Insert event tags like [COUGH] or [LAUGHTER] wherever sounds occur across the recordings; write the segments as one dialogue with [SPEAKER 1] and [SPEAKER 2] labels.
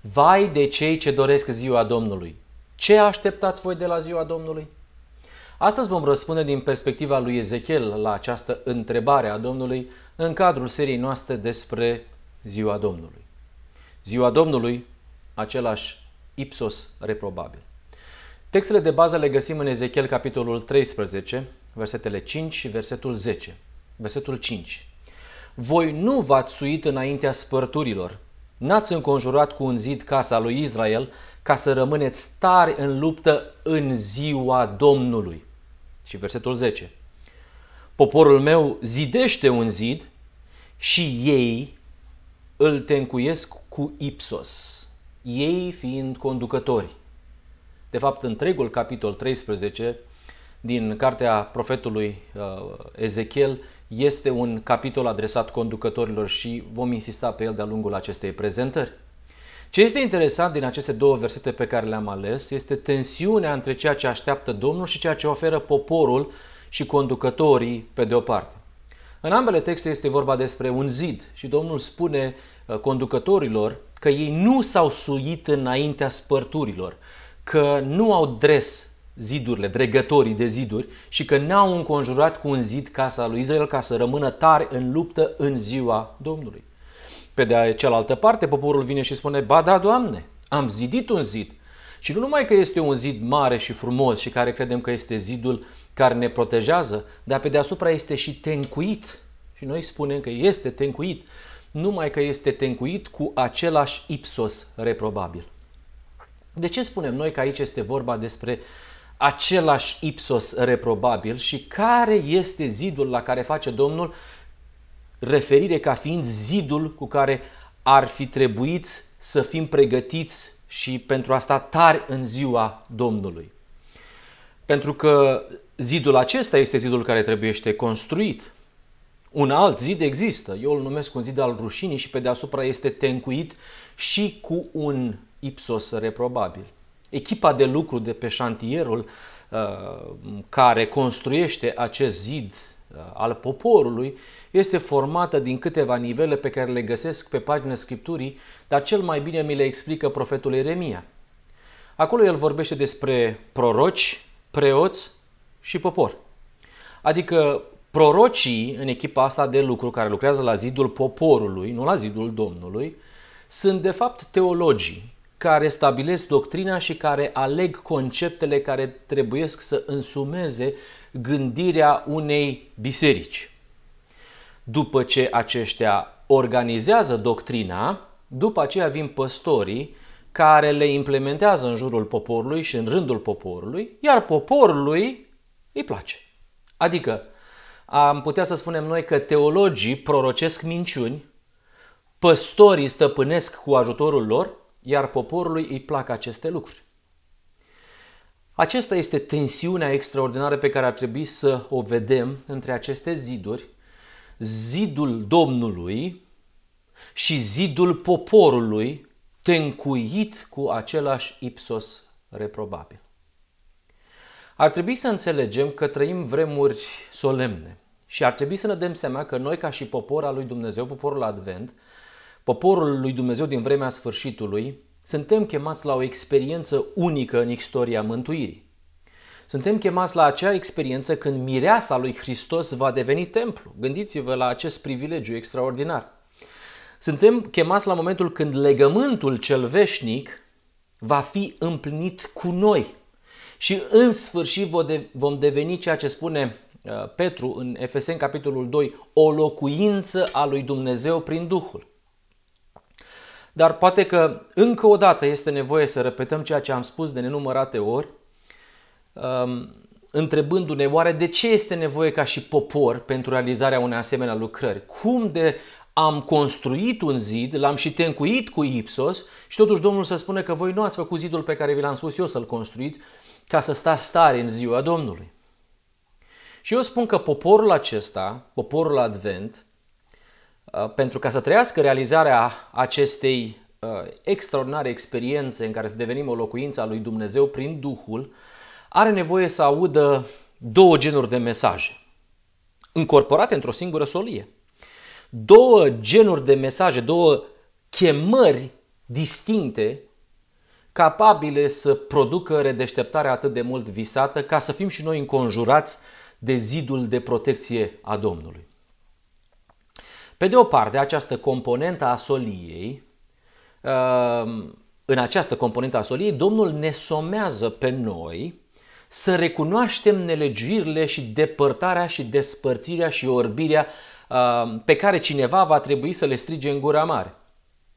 [SPEAKER 1] Vai de cei ce doresc ziua Domnului! Ce așteptați voi de la ziua Domnului? Astăzi vom răspunde din perspectiva lui Ezechiel la această întrebare a Domnului în cadrul serii noastre despre ziua Domnului. Ziua Domnului, același ipsos reprobabil. Textele de bază le găsim în Ezechiel capitolul 13, versetele 5 și versetul 10. Versetul 5. Voi nu v-ați suit înaintea spărturilor, N-ați înconjurat cu un zid casa lui Israel ca să rămâneți tari în luptă în ziua Domnului. Și versetul 10. Poporul meu zidește un zid și ei îl tencuiesc cu ipsos, ei fiind conducători. De fapt, întregul capitol 13 din cartea profetului uh, Ezechiel este un capitol adresat conducătorilor și vom insista pe el de-a lungul acestei prezentări. Ce este interesant din aceste două versete pe care le-am ales este tensiunea între ceea ce așteaptă Domnul și ceea ce oferă poporul și conducătorii pe de o parte. În ambele texte este vorba despre un zid și Domnul spune uh, conducătorilor că ei nu s-au suit înaintea spărturilor, că nu au dres zidurile, dregătorii de ziduri și că n-au înconjurat cu un zid casa lui Israel ca să rămână tari în luptă în ziua Domnului. Pe de cealaltă parte, poporul vine și spune, ba da, Doamne, am zidit un zid. Și nu numai că este un zid mare și frumos și care credem că este zidul care ne protejează, dar pe deasupra este și tencuit. Și noi spunem că este tencuit, numai că este tencuit cu același ipsos reprobabil. De ce spunem noi că aici este vorba despre uh, același ipsos reprobabil și care este zidul la care face Domnul referire ca fiind zidul cu care ar fi trebuit să fim pregătiți și pentru asta tari în ziua Domnului. Pentru că zidul acesta este zidul care trebuie construit. Un alt zid există, eu îl numesc un zid al rușinii și pe deasupra este tencuit și cu un ipsos reprobabil echipa de lucru de pe șantierul uh, care construiește acest zid uh, al poporului este formată din câteva nivele pe care le găsesc pe pagina Scripturii, dar cel mai bine mi le explică profetul Ieremia. Acolo el vorbește despre proroci, preoți și popor. Adică prorocii în echipa asta de lucru care lucrează la zidul poporului, nu la zidul Domnului, sunt de fapt teologii, care stabilesc doctrina și care aleg conceptele care trebuie să însumeze gândirea unei biserici. După ce aceștia organizează doctrina, după aceea vin păstorii care le implementează în jurul poporului și în rândul poporului, iar poporului îi place. Adică am putea să spunem noi că teologii prorocesc minciuni, păstorii stăpânesc cu ajutorul lor, iar poporului îi plac aceste lucruri. Acesta este tensiunea extraordinară pe care ar trebui să o vedem între aceste ziduri, zidul Domnului și zidul poporului tencuit cu același ipsos reprobabil. Ar trebui să înțelegem că trăim vremuri solemne și ar trebui să ne dăm seama că noi ca și popor al lui Dumnezeu, poporul Advent, poporul lui Dumnezeu din vremea sfârșitului, suntem chemați la o experiență unică în istoria mântuirii. Suntem chemați la acea experiență când mireasa lui Hristos va deveni templu. Gândiți-vă la acest privilegiu extraordinar. Suntem chemați la momentul când legământul cel veșnic va fi împlinit cu noi. Și în sfârșit vom deveni ceea ce spune uh, Petru în Efeseni capitolul 2, o locuință a lui Dumnezeu prin Duhul dar poate că încă o dată este nevoie să repetăm ceea ce am spus de nenumărate ori, um, întrebându-ne oare de ce este nevoie ca și popor pentru realizarea unei asemenea lucrări? Cum de am construit un zid, l-am și tencuit cu Ipsos și totuși Domnul să spune că voi nu ați făcut zidul pe care vi l-am spus eu să-l construiți ca să stați stare în ziua Domnului. Și eu spun că poporul acesta, poporul Advent, Uh, pentru ca să trăiască realizarea acestei uh, extraordinare experiențe în care să devenim o locuință a lui Dumnezeu prin Duhul, are nevoie să audă două genuri de mesaje, încorporate într-o singură solie. Două genuri de mesaje, două chemări distincte, capabile să producă redeșteptarea atât de mult visată, ca să fim și noi înconjurați de zidul de protecție a Domnului. Pe de o parte, această componentă a soliei, uh, în această componentă a soliei, Domnul ne somează pe noi să recunoaștem nelegiuirile și depărtarea și despărțirea și orbirea uh, pe care cineva va trebui să le strige în gura mare.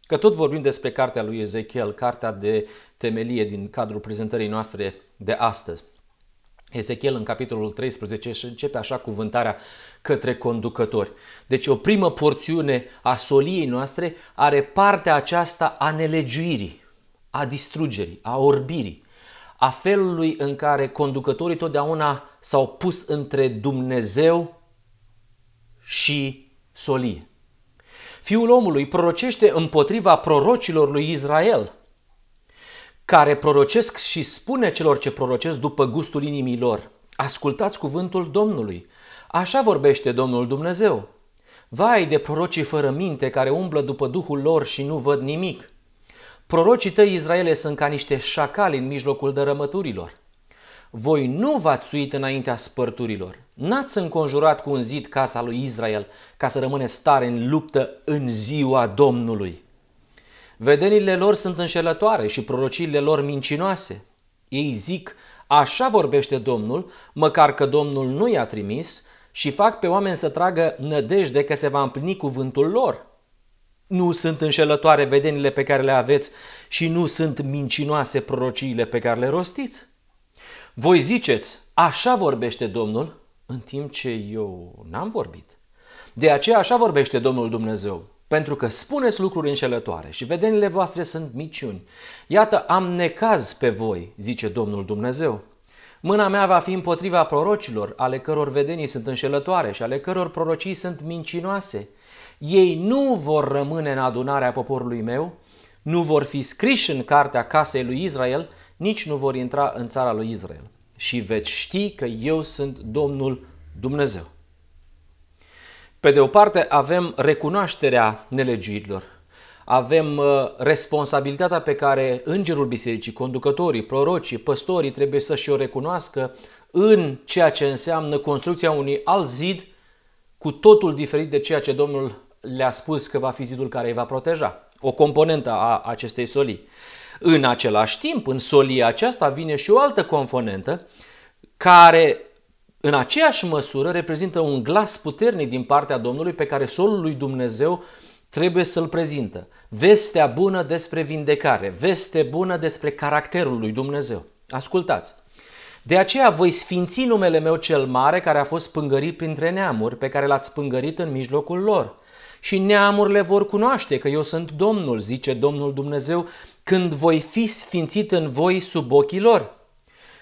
[SPEAKER 1] Că tot vorbim despre cartea lui Ezechiel, cartea de temelie din cadrul prezentării noastre de astăzi. Ezechiel în capitolul 13 și începe așa cuvântarea către conducători. Deci o primă porțiune a soliei noastre are partea aceasta a nelegiuirii, a distrugerii, a orbirii, a felului în care conducătorii totdeauna s-au pus între Dumnezeu și solie. Fiul omului prorocește împotriva prorocilor lui Israel – care prorocesc și spune celor ce prorocesc după gustul inimii lor, ascultați cuvântul Domnului. Așa vorbește Domnul Dumnezeu. Vai de prorocii fără minte care umblă după duhul lor și nu văd nimic. Prorocii tăi, Israele, sunt ca niște șacali în mijlocul dărămăturilor. Voi nu v-ați suit înaintea spărturilor. N-ați înconjurat cu un zid casa lui Israel ca să rămâne stare în luptă în ziua Domnului. Vedenile lor sunt înșelătoare și prorociile lor mincinoase. Ei zic, așa vorbește Domnul, măcar că Domnul nu i-a trimis, și fac pe oameni să tragă nădejde că se va împlini cuvântul lor. Nu sunt înșelătoare vedenile pe care le aveți și nu sunt mincinoase prorociile pe care le rostiți. Voi ziceți, așa vorbește Domnul, în timp ce eu n-am vorbit. De aceea așa vorbește Domnul Dumnezeu pentru că spuneți lucruri înșelătoare și vedenile voastre sunt miciuni. Iată, am necaz pe voi, zice Domnul Dumnezeu. Mâna mea va fi împotriva prorocilor, ale căror vedenii sunt înșelătoare și ale căror prorocii sunt mincinoase. Ei nu vor rămâne în adunarea poporului meu, nu vor fi scriși în cartea casei lui Israel, nici nu vor intra în țara lui Israel. Și veți ști că eu sunt Domnul Dumnezeu. Pe de o parte avem recunoașterea nelegiuirilor, avem uh, responsabilitatea pe care îngerul bisericii, conducătorii, prorocii, păstorii trebuie să și o recunoască în ceea ce înseamnă construcția unui alt zid cu totul diferit de ceea ce Domnul le-a spus că va fi zidul care îi va proteja. O componentă a acestei solii. În același timp, în solia aceasta vine și o altă componentă care în aceeași măsură reprezintă un glas puternic din partea Domnului pe care solul lui Dumnezeu trebuie să-l prezintă. Vestea bună despre vindecare, veste bună despre caracterul lui Dumnezeu. Ascultați! De aceea voi sfinți numele meu cel mare care a fost pângărit printre neamuri, pe care l-ați pângărit în mijlocul lor. Și neamurile vor cunoaște că eu sunt Domnul, zice Domnul Dumnezeu, când voi fi sfințit în voi sub ochii lor.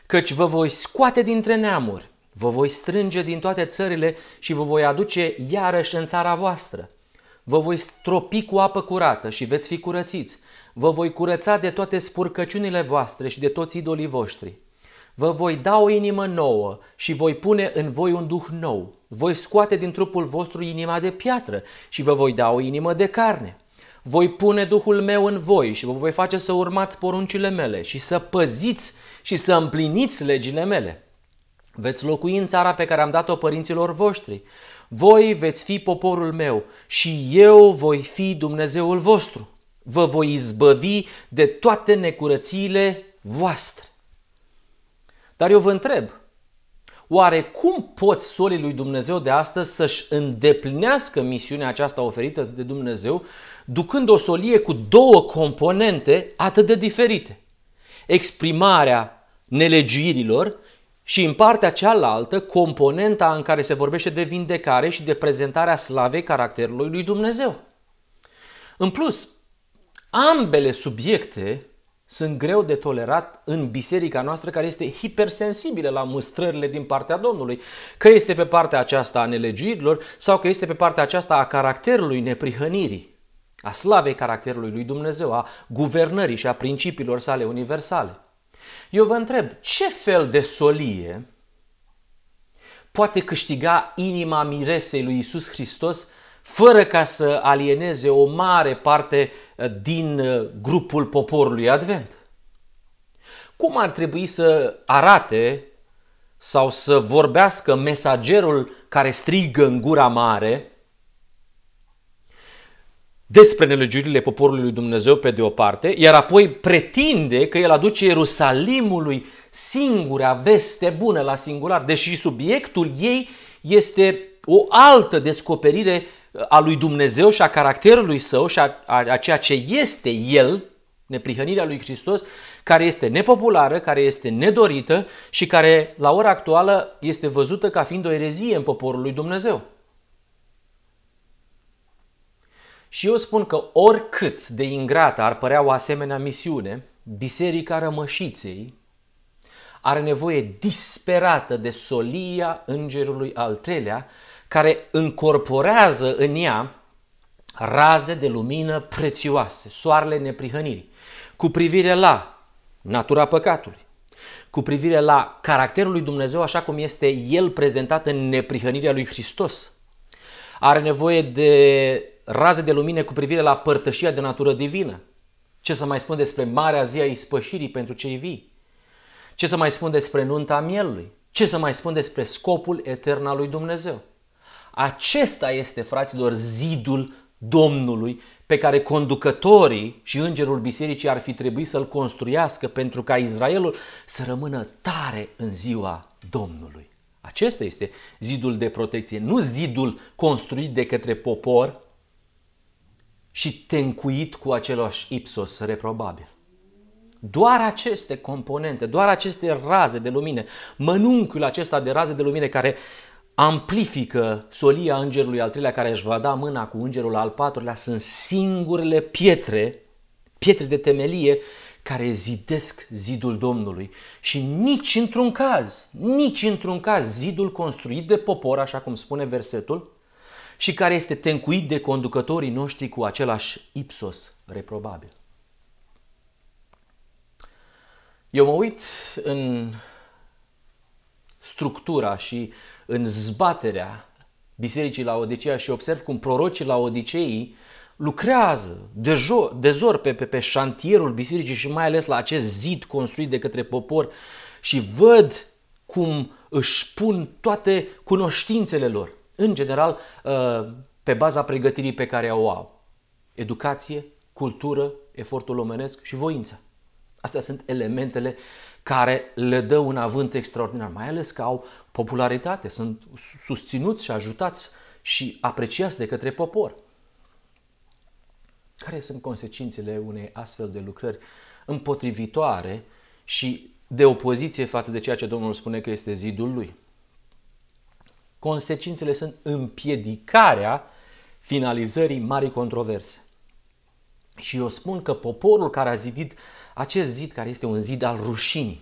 [SPEAKER 1] Căci vă voi scoate dintre neamuri Vă voi strânge din toate țările și vă voi aduce iarăși în țara voastră. Vă voi stropi cu apă curată și veți fi curățiți. Vă voi curăța de toate spurcăciunile voastre și de toți idolii voștri. Vă voi da o inimă nouă și voi pune în voi un duh nou. Voi scoate din trupul vostru inima de piatră și vă voi da o inimă de carne. Voi pune Duhul meu în voi și vă voi face să urmați poruncile mele și să păziți și să împliniți legile mele. Veți locui în țara pe care am dat-o părinților voștri. Voi veți fi poporul meu și eu voi fi Dumnezeul vostru. Vă voi izbăvi de toate necurățiile voastre. Dar eu vă întreb, oare cum pot solii lui Dumnezeu de astăzi să-și îndeplinească misiunea aceasta oferită de Dumnezeu, ducând o solie cu două componente atât de diferite? Exprimarea nelegiuirilor și în partea cealaltă, componenta în care se vorbește de vindecare și de prezentarea slavei caracterului lui Dumnezeu. În plus, ambele subiecte sunt greu de tolerat în biserica noastră care este hipersensibilă la mustrările din partea Domnului. Că este pe partea aceasta a nelegiuirilor sau că este pe partea aceasta a caracterului neprihănirii, a slavei caracterului lui Dumnezeu, a guvernării și a principiilor sale universale. Eu vă întreb, ce fel de solie poate câștiga inima miresei lui Isus Hristos fără ca să alieneze o mare parte eh, din eh, grupul poporului Advent? Cum ar trebui să arate sau să vorbească mesagerul care strigă în gura mare despre nelegiurile poporului lui Dumnezeu pe de o parte, iar apoi pretinde că el aduce Ierusalimului singura veste bună la singular, deși subiectul ei este o altă descoperire uh, a lui Dumnezeu și a caracterului său și a, a, a ceea ce este el, neprihănirea lui Hristos, care este nepopulară, care este nedorită și care la ora actuală este văzută ca fiind o erezie în poporul lui Dumnezeu. Și eu spun că oricât de ingrată ar părea o asemenea misiune, Biserica Rămășiței are nevoie disperată de solia Îngerului al treilea, care încorporează în ea raze de lumină prețioase, soarele neprihănirii, cu privire la natura păcatului, cu privire la caracterul lui Dumnezeu așa cum este el prezentat în neprihănirea lui Hristos. Are nevoie de raze de lumină cu privire la părtășia de natură divină. Ce să mai spun despre marea zi a ispășirii pentru cei vii? Ce să mai spun despre nunta mielului? Ce să mai spun despre scopul etern al lui Dumnezeu? Acesta este, fraților, zidul Domnului pe care conducătorii și îngerul bisericii ar fi trebuit să-l construiască pentru ca Israelul să rămână tare în ziua Domnului. Acesta este zidul de protecție, nu zidul construit de către popor și tencuit cu același ipsos reprobabil. Doar aceste componente, doar aceste raze de lumină, mănunchiul acesta de raze de lumină care amplifică solia îngerului al treilea care își va da mâna cu îngerul al patrulea, sunt singurele pietre, pietre de temelie care zidesc zidul Domnului. Și nici într-un caz, nici într-un caz zidul construit de popor, așa cum spune versetul, și care este tencuit de conducătorii noștri cu același ipsos reprobabil. Eu mă uit în structura și în zbaterea bisericii la Odiseea și observ cum prorocii la Odiseei lucrează de, jo- de zor pe, pe, pe șantierul bisericii și mai ales la acest zid construit de către popor și văd cum își pun toate cunoștințele lor în general, uh, pe baza pregătirii pe care o au. Educație, cultură, efortul omenesc și voință. Astea sunt elementele care le dă un avânt extraordinar, mai ales că au popularitate, sunt susținuți și ajutați și apreciați de către popor. Care sunt consecințele unei astfel de lucrări împotrivitoare și de opoziție față de ceea ce Domnul spune că este zidul lui? Consecințele sunt împiedicarea finalizării marii controverse. Și eu spun că poporul care a zidit acest zid, care este un zid al rușinii,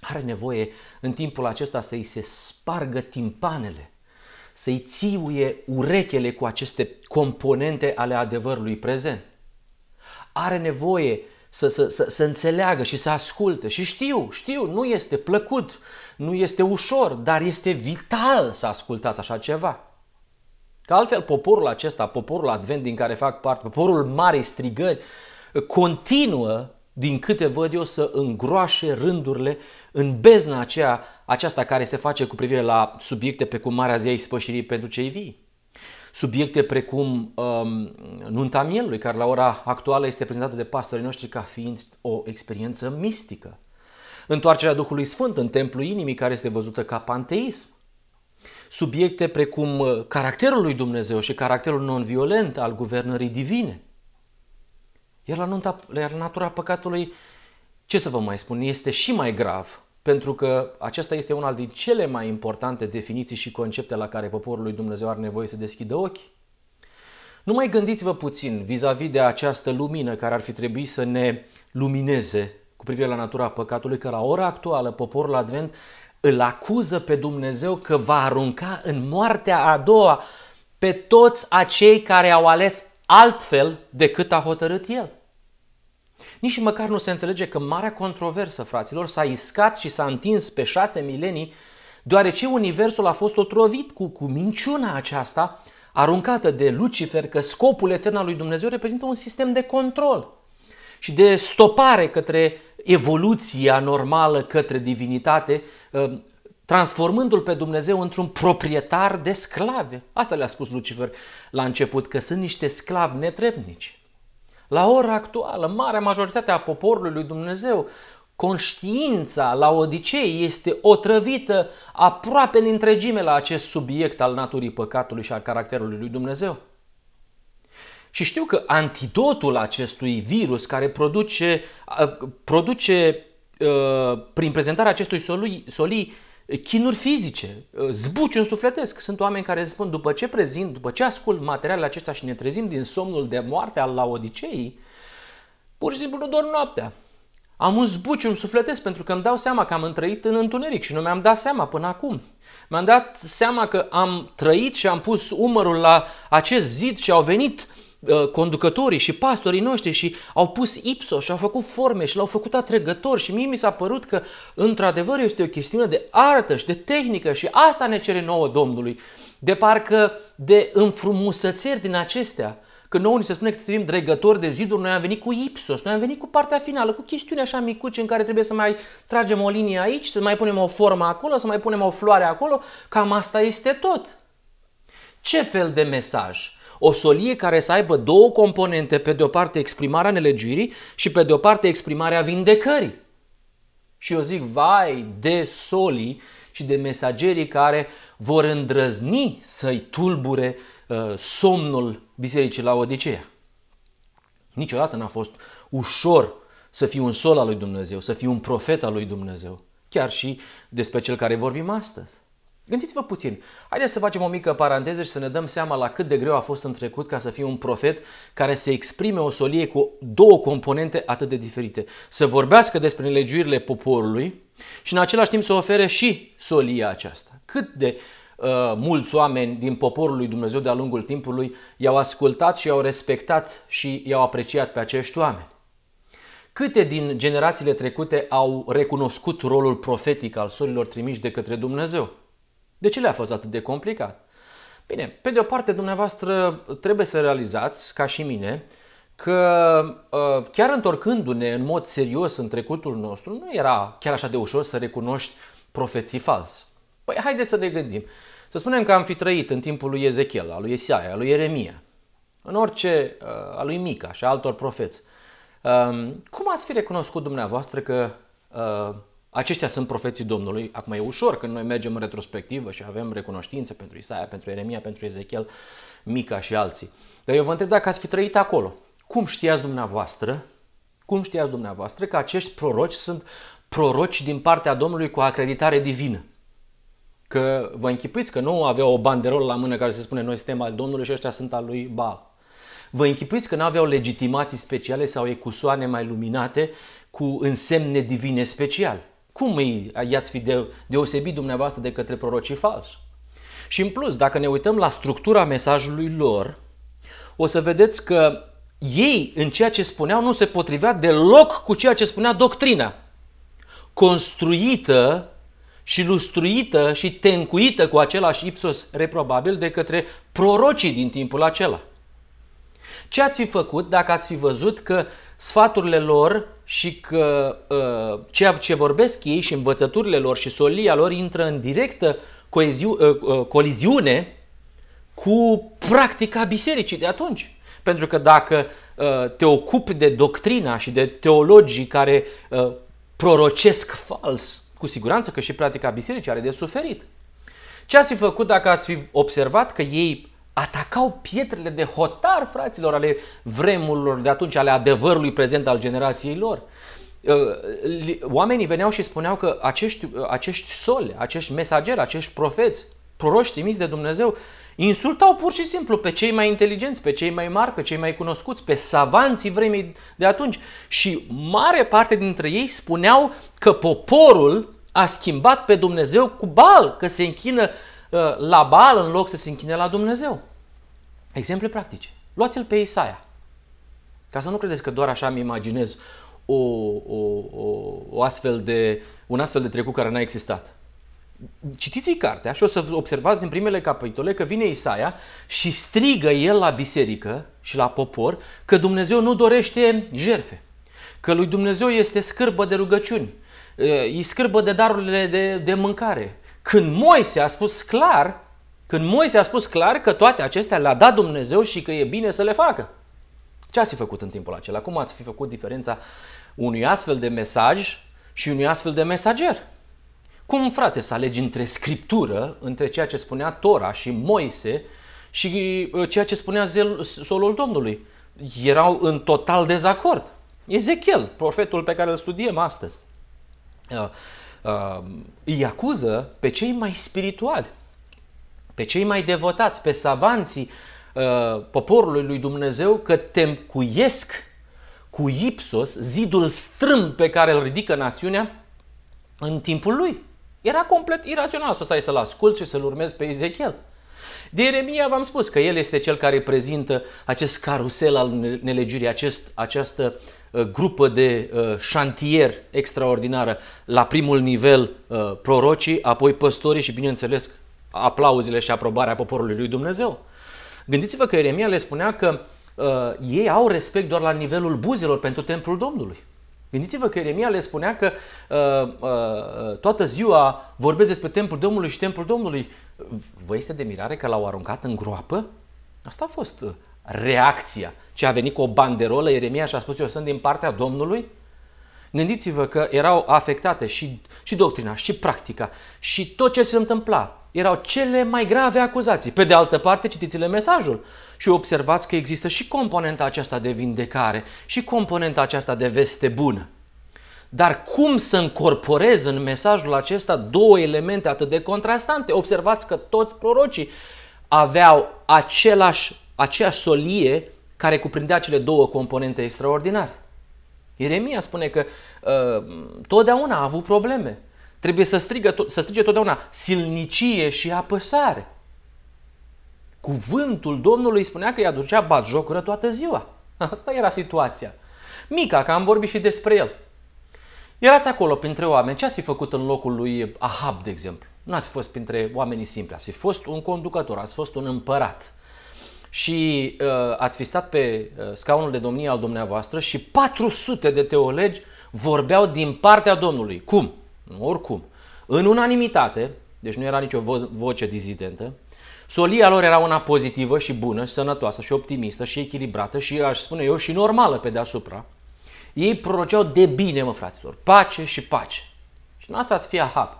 [SPEAKER 1] are nevoie în timpul acesta să-i se spargă timpanele, să-i țiuie urechele cu aceste componente ale adevărului prezent. Are nevoie să, să, să, să înțeleagă și să asculte. Și știu, știu, nu este plăcut, nu este ușor, dar este vital să ascultați așa ceva. Că altfel poporul acesta, poporul advent din care fac parte, poporul mare strigări, continuă, din câte văd eu, să îngroașe rândurile în bezna aceea, aceasta care se face cu privire la subiecte pe cum Marea Zia Spășirii pentru cei vii subiecte precum um, nunta mielului, care la ora actuală este prezentată de pastorii noștri ca fiind o experiență mistică. Întoarcerea Duhului Sfânt în templul inimii, care este văzută ca panteism. Subiecte precum uh, caracterul lui Dumnezeu și caracterul non-violent al guvernării divine. Iar la, nunta, la natura păcatului, ce să vă mai spun, este și mai grav pentru că acesta este una din cele mai importante definiții și concepte la care poporul lui Dumnezeu are nevoie să deschidă ochii. mai gândiți-vă puțin vis-a-vis de această lumină care ar fi trebuit să ne lumineze cu privire la natura păcatului, că la ora actuală poporul Advent îl acuză pe Dumnezeu că va arunca în moartea a doua pe toți acei care au ales altfel decât a hotărât El. Nici măcar nu se înțelege că marea controversă, fraților, s-a iscat și s-a întins pe șase milenii, deoarece universul a fost otrovit cu, cu minciuna aceasta aruncată de Lucifer că scopul etern al lui Dumnezeu reprezintă un sistem de control și de stopare către evoluția normală către divinitate, ă, transformându-l pe Dumnezeu într-un proprietar de sclave. Asta le-a spus Lucifer la început, că sunt niște sclavi netrebnici. La ora actuală, marea majoritate a poporului lui Dumnezeu, conștiința la odicei este otrăvită aproape în întregime la acest subiect al naturii păcatului și al caracterului lui Dumnezeu. Și știu că antidotul acestui virus care produce, produce ă, prin prezentarea acestui solii, solii chinuri fizice, zbuci sufletesc. Sunt oameni care spun, după ce prezint, după ce ascult materialele acestea și ne trezim din somnul de moarte al laodiceii, pur și simplu nu dorm noaptea. Am un în sufletesc pentru că îmi dau seama că am întrăit în întuneric și nu mi-am dat seama până acum. Mi-am dat seama că am trăit și am pus umărul la acest zid și au venit uh, Uh, conducătorii și pastorii noștri și au pus ipso și au făcut forme și l-au făcut atrăgător și mie mi s-a părut că într-adevăr este o chestiune de artă și de tehnică și asta ne cere nouă Domnului. De parcă de înfrumusățeri din acestea. Că nouă ni se spune că suntem dregători de ziduri, noi am venit cu ipsos, noi am venit cu partea finală, cu chestiuni așa micuci în care trebuie să mai tragem o linie aici, să mai punem o formă acolo, să mai punem o floare acolo, cam asta este tot. Ce fel de mesaj? o solie care să aibă două componente, pe de o parte exprimarea nelegiuirii și pe de o parte exprimarea vindecării. Și eu zic, vai de solii și de mesagerii care vor îndrăzni să-i tulbure uh, somnul bisericii la Odiseea. Niciodată n-a fost ușor să fii un sol al lui Dumnezeu, să fii un profet al lui Dumnezeu, chiar și despre cel care vorbim astăzi. Gândiți-vă puțin. Haideți să facem o mică paranteză și să ne dăm seama la cât de greu a fost în trecut ca să fie un profet care să exprime o solie cu două componente atât de diferite. Să vorbească despre nelegiuirile poporului și în același timp să ofere și solia aceasta. Cât de uh, mulți oameni din poporul lui Dumnezeu de-a lungul timpului i-au ascultat și i-au respectat și i-au apreciat pe acești oameni. Câte din generațiile trecute au recunoscut rolul profetic al solilor trimiși de către Dumnezeu? De ce le-a fost atât de complicat? Bine, pe de o parte, dumneavoastră trebuie să realizați, ca și mine, că ă, chiar întorcându-ne în mod serios în trecutul nostru, nu era chiar așa de ușor să recunoști profeții false. Păi haideți să ne gândim. Să spunem că am fi trăit în timpul lui Ezechiel, al lui Isaia, al lui Ieremia, în orice, ă, al lui Mica și altor profeți. Ă, cum ați fi recunoscut dumneavoastră că aceștia sunt profeții Domnului. Acum e ușor când noi mergem în retrospectivă și avem recunoștință pentru Isaia, pentru Eremia, pentru Ezechiel, Mica și alții. Dar eu vă întreb dacă ați fi trăit acolo. Cum știați dumneavoastră, cum știați dumneavoastră că acești proroci sunt proroci din partea Domnului cu acreditare divină? Că vă închipuiți că nu aveau o banderolă la mână care se spune noi suntem al Domnului și ăștia sunt al lui Baal. Vă închipuiți că nu aveau legitimații speciale sau ecusoane mai luminate cu însemne divine speciale. Cum i-ați fi de, deosebit dumneavoastră de către prorocii falși? Și în plus, dacă ne uităm la structura mesajului lor, o să vedeți că ei, în ceea ce spuneau, nu se potrivea deloc cu ceea ce spunea doctrina, construită și lustruită și tencuită cu același ipsos reprobabil de către prorocii din timpul acela. Ce ați fi făcut dacă ați fi văzut că sfaturile lor și că ă, ceea ce vorbesc ei și învățăturile lor și solia lor intră în directă coeziu, ă, ă, coliziune cu practica bisericii de atunci? Pentru că dacă te ocupi de doctrina și de teologii care prorocesc fals, cu siguranță că și practica bisericii are de suferit. Ce ați fi făcut dacă ați fi observat că ei atacau pietrele de hotar, fraților, ale vremurilor de atunci, ale adevărului prezent al generației lor. Uh, oamenii veneau și spuneau că acești, uh, acești sole, acești mesageri, acești profeți, proroși trimiși de Dumnezeu, insultau pur și simplu pe cei mai inteligenți, pe cei mai mari, pe cei mai cunoscuți, pe savanții vremii de atunci. Și mare parte dintre ei spuneau că poporul a schimbat pe Dumnezeu cu bal, că se închină uh, Uh, la bal în loc să se închine la Dumnezeu. Exemple practice. Luați-l pe Isaia. Ca să nu credeți că doar așa îmi imaginez o, o, o, o astfel de, un astfel de trecut care n-a existat. Citiți-i cartea și o să observați din primele capitole că vine Isaia și strigă el la biserică și la popor că Dumnezeu nu dorește jerfe, că lui Dumnezeu este scârbă de rugăciuni, uh, îi scârbă de darurile de, de mâncare, când Moise a spus clar, când Moise a spus clar că toate acestea le-a dat Dumnezeu și că e bine să le facă. Ce ați fi făcut în timpul acela? Cum ați fi făcut diferența unui astfel de mesaj și unui astfel de mesager? Cum, frate, să alegi între scriptură, între ceea ce spunea Tora și Moise și uh, ceea ce spunea solul Domnului? Erau în total dezacord. Ezechiel, profetul pe care îl studiem astăzi. Uh, uh, îi acuză pe cei mai spirituali, pe cei mai devotați, pe savanții uh, poporului lui Dumnezeu că temcuiesc cu Ipsos zidul strâmb pe care îl ridică națiunea în timpul lui. Era complet irațional să stai să-l asculți și să-l urmezi pe Ezechiel. De Ieremia v-am spus că el este cel care prezintă acest carusel al nelegirii, acest, această uh, Uh, grupă de uh, șantier extraordinară, la primul nivel uh, prorocii, apoi păstorii și, bineînțeles, aplauzile și aprobarea poporului lui Dumnezeu. Gândiți-vă că Ieremia le spunea că uh, ei au respect doar la nivelul buzelor pentru templul Domnului. Gândiți-vă că Ieremia le spunea că uh, uh, toată ziua vorbesc despre templul Domnului și templul Domnului. Vă este de mirare că l-au aruncat în groapă? Asta a fost reacția, ce a venit cu o banderolă, Ieremia și a spus eu sunt din partea Domnului, Gândiți-vă că erau afectate și, și doctrina, și practica, și tot ce se întâmpla. Erau cele mai grave acuzații. Pe de altă parte, citiți-le mesajul și observați că există și componenta aceasta de vindecare, și componenta aceasta de veste bună. Dar cum să încorporez în mesajul acesta două elemente atât de contrastante? Observați că toți prorocii aveau același aceeași solie care cuprindea cele două componente extraordinare. Ieremia spune că uh, totdeauna a avut probleme. Trebuie să, strigă, să strige totdeauna silnicie și apăsare. Cuvântul Domnului spunea că îi aducea batjocură toată ziua. Asta era situația. Mica, că am vorbit și despre el. Erați acolo printre oameni. Ce ați făcut în locul lui Ahab, de exemplu? Nu ați fost printre oamenii simpli. Ați fost un conducător, ați fost un împărat și uh, ați fi stat pe uh, scaunul de domnie al dumneavoastră și 400 de teologi vorbeau din partea Domnului. Cum? Oricum. În unanimitate, deci nu era nicio vo- voce dizidentă, solia lor era una pozitivă și bună și sănătoasă și optimistă și echilibrată și, aș spune eu, și normală pe deasupra. Ei proroceau de bine, mă fraților, pace și pace. Și în asta ați fi ahab.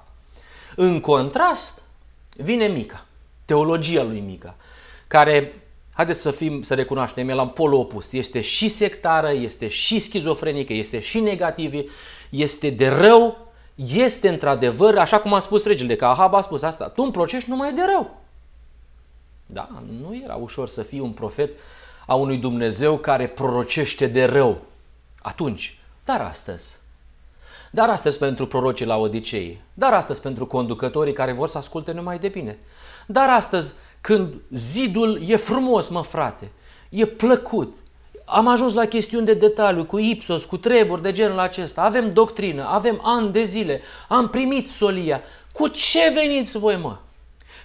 [SPEAKER 1] În contrast, vine Mica, teologia lui Mica, care haideți să fim, să recunoaștem, e la polul opus. Este și sectară, este și schizofrenică, este și negativ, este de rău, este într-adevăr, așa cum a spus regele, că Ahab a spus asta, tu mai e de rău. Da, nu era ușor să fii un profet a unui Dumnezeu care prorocește de rău. Atunci, dar astăzi. Dar astăzi pentru prorocii la odicei, dar astăzi pentru conducătorii care vor să asculte numai de bine, dar astăzi când zidul e frumos, mă frate, e plăcut, am ajuns la chestiuni de detaliu, cu ipsos, cu treburi de genul acesta, avem doctrină, avem ani de zile, am primit solia. Cu ce veniți voi, mă?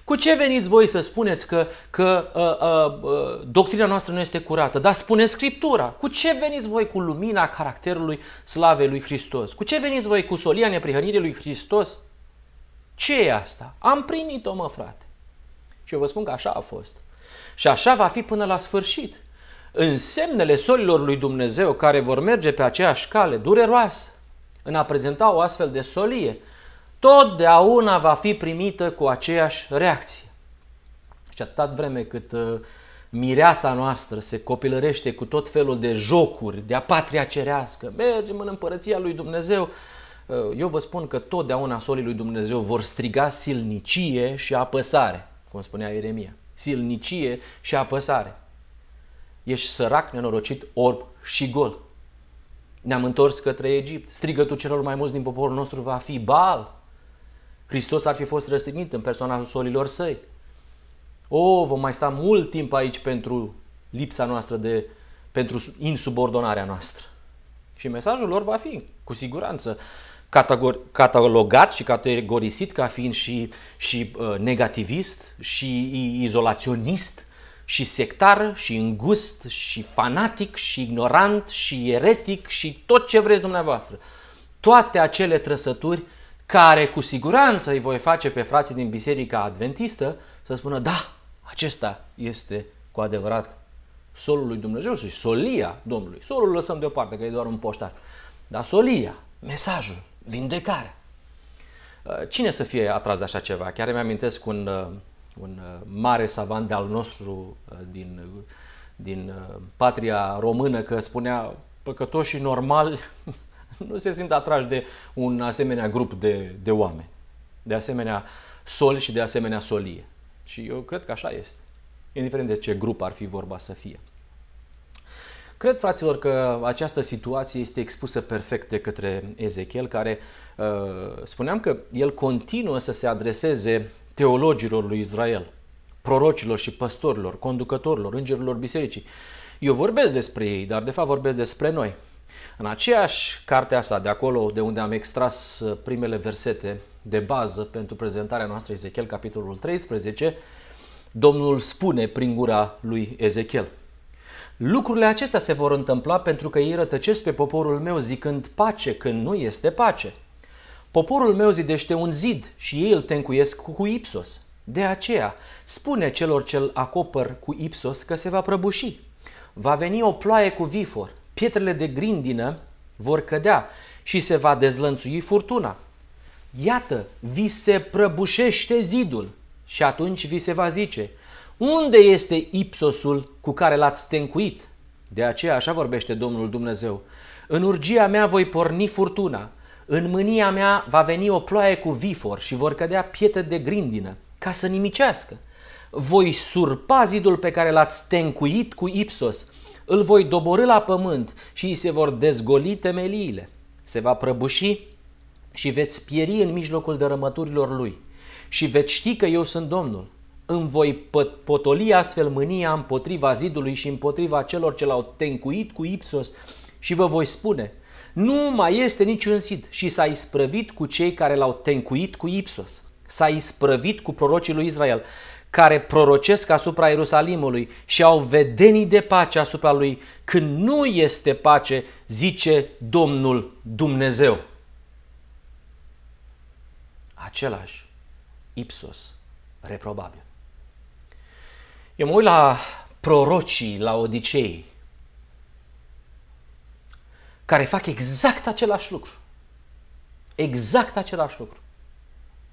[SPEAKER 1] Cu ce veniți voi să spuneți că, că uh, uh, uh doctrina noastră nu este curată? Dar spune Scriptura. Cu ce veniți voi cu lumina caracterului slavei lui Hristos? Cu ce veniți voi cu solia neprihănirii lui Hristos? Ce e asta? Am primit-o, mă, frate. Și eu vă spun că așa a fost. Și așa va fi până la sfârșit. În semnele solilor lui Dumnezeu care vor merge pe aceeași cale dureroasă, în a prezenta o astfel de solie, totdeauna va fi primită cu aceeași reacție. Și atât vreme cât uh, mireasa noastră se copilărește cu tot felul de jocuri, de a patria cerească, mergem în împărăția lui Dumnezeu, uh, eu vă spun că totdeauna solii lui Dumnezeu vor striga silnicie și apăsare cum spunea Ieremia, silnicie și apăsare. Ești sărac, nenorocit, orb și gol. Ne-am întors către Egipt. Strigătul celor mai mulți din poporul nostru va fi bal. Hristos ar fi fost răstignit în persoana solilor săi. O, vom mai sta mult timp aici pentru lipsa noastră de, pentru insubordonarea noastră. Și mesajul lor va fi, cu siguranță, catalogat și categorisit ca fiind și, și uh, negativist, și izolaționist, și sectar, și îngust, și fanatic, și ignorant, și eretic, și tot ce vreți dumneavoastră. Toate acele trăsături care cu siguranță îi voi face pe frații din Biserica Adventistă să spună, da, acesta este cu adevărat solul lui Dumnezeu și solia Domnului. Solul lăsăm deoparte, că e doar un poștar. Dar solia, mesajul, vindecare. Uh, cine să fie atras de așa ceva? Chiar îmi amintesc un, uh, un uh, mare savant de-al nostru din, din patria română că spunea păcătoșii normali [LAUGHS] nu se simt atrași de un asemenea grup de, de oameni, de asemenea sol și de asemenea solie. Și eu cred că așa este, indiferent de ce grup ar fi vorba să fie. Cred, fraților, că această situație este expusă perfect de către Ezechiel, care uh, spuneam că el continuă să se adreseze teologilor lui Israel, prorocilor și păstorilor, conducătorilor, îngerilor bisericii. Eu vorbesc despre ei, dar de fapt vorbesc despre noi. În aceeași cartea asta, de acolo de unde am extras uh, primele versete de bază pentru prezentarea noastră Ezechiel, capitolul 13, Domnul spune prin gura lui Ezechiel – Lucrurile acestea se vor întâmpla pentru că ei rătăcesc pe poporul meu zicând pace când nu este pace. Poporul meu zidește un zid și ei îl tencuiesc cu ipsos. De aceea, spune celor ce îl acopăr cu ipsos că se va prăbuși. Va veni o ploaie cu vifor, pietrele de grindină vor cădea și se va dezlănțui furtuna. Iată, vi se prăbușește zidul și atunci vi se va zice – unde este ipsosul cu care l-ați stencuit? De aceea așa vorbește Domnul Dumnezeu. În urgia mea voi porni furtuna, în mânia mea va veni o ploaie cu vifor și vor cădea pietre de grindină, ca să nimicească. Voi surpa zidul pe care l-ați stencuit cu ipsos, îl voi dobori la pământ și îi se vor dezgoli temeliile. Se va prăbuși și veți pieri în mijlocul dărâmăturilor lui. Și veți ști că eu sunt Domnul îmi voi potoli astfel mânia împotriva zidului și împotriva celor ce l-au tencuit cu Ipsos și vă voi spune, nu mai este niciun zid și s-a isprăvit cu cei care l-au tencuit cu Ipsos. S-a isprăvit cu prorocii lui Israel, care prorocesc asupra Ierusalimului și au vedenii de pace asupra lui, când nu este pace, zice Domnul Dumnezeu. Același Ipsos reprobabil. Eu mă uit la prorocii, la odicei, care fac exact același lucru. Exact același lucru.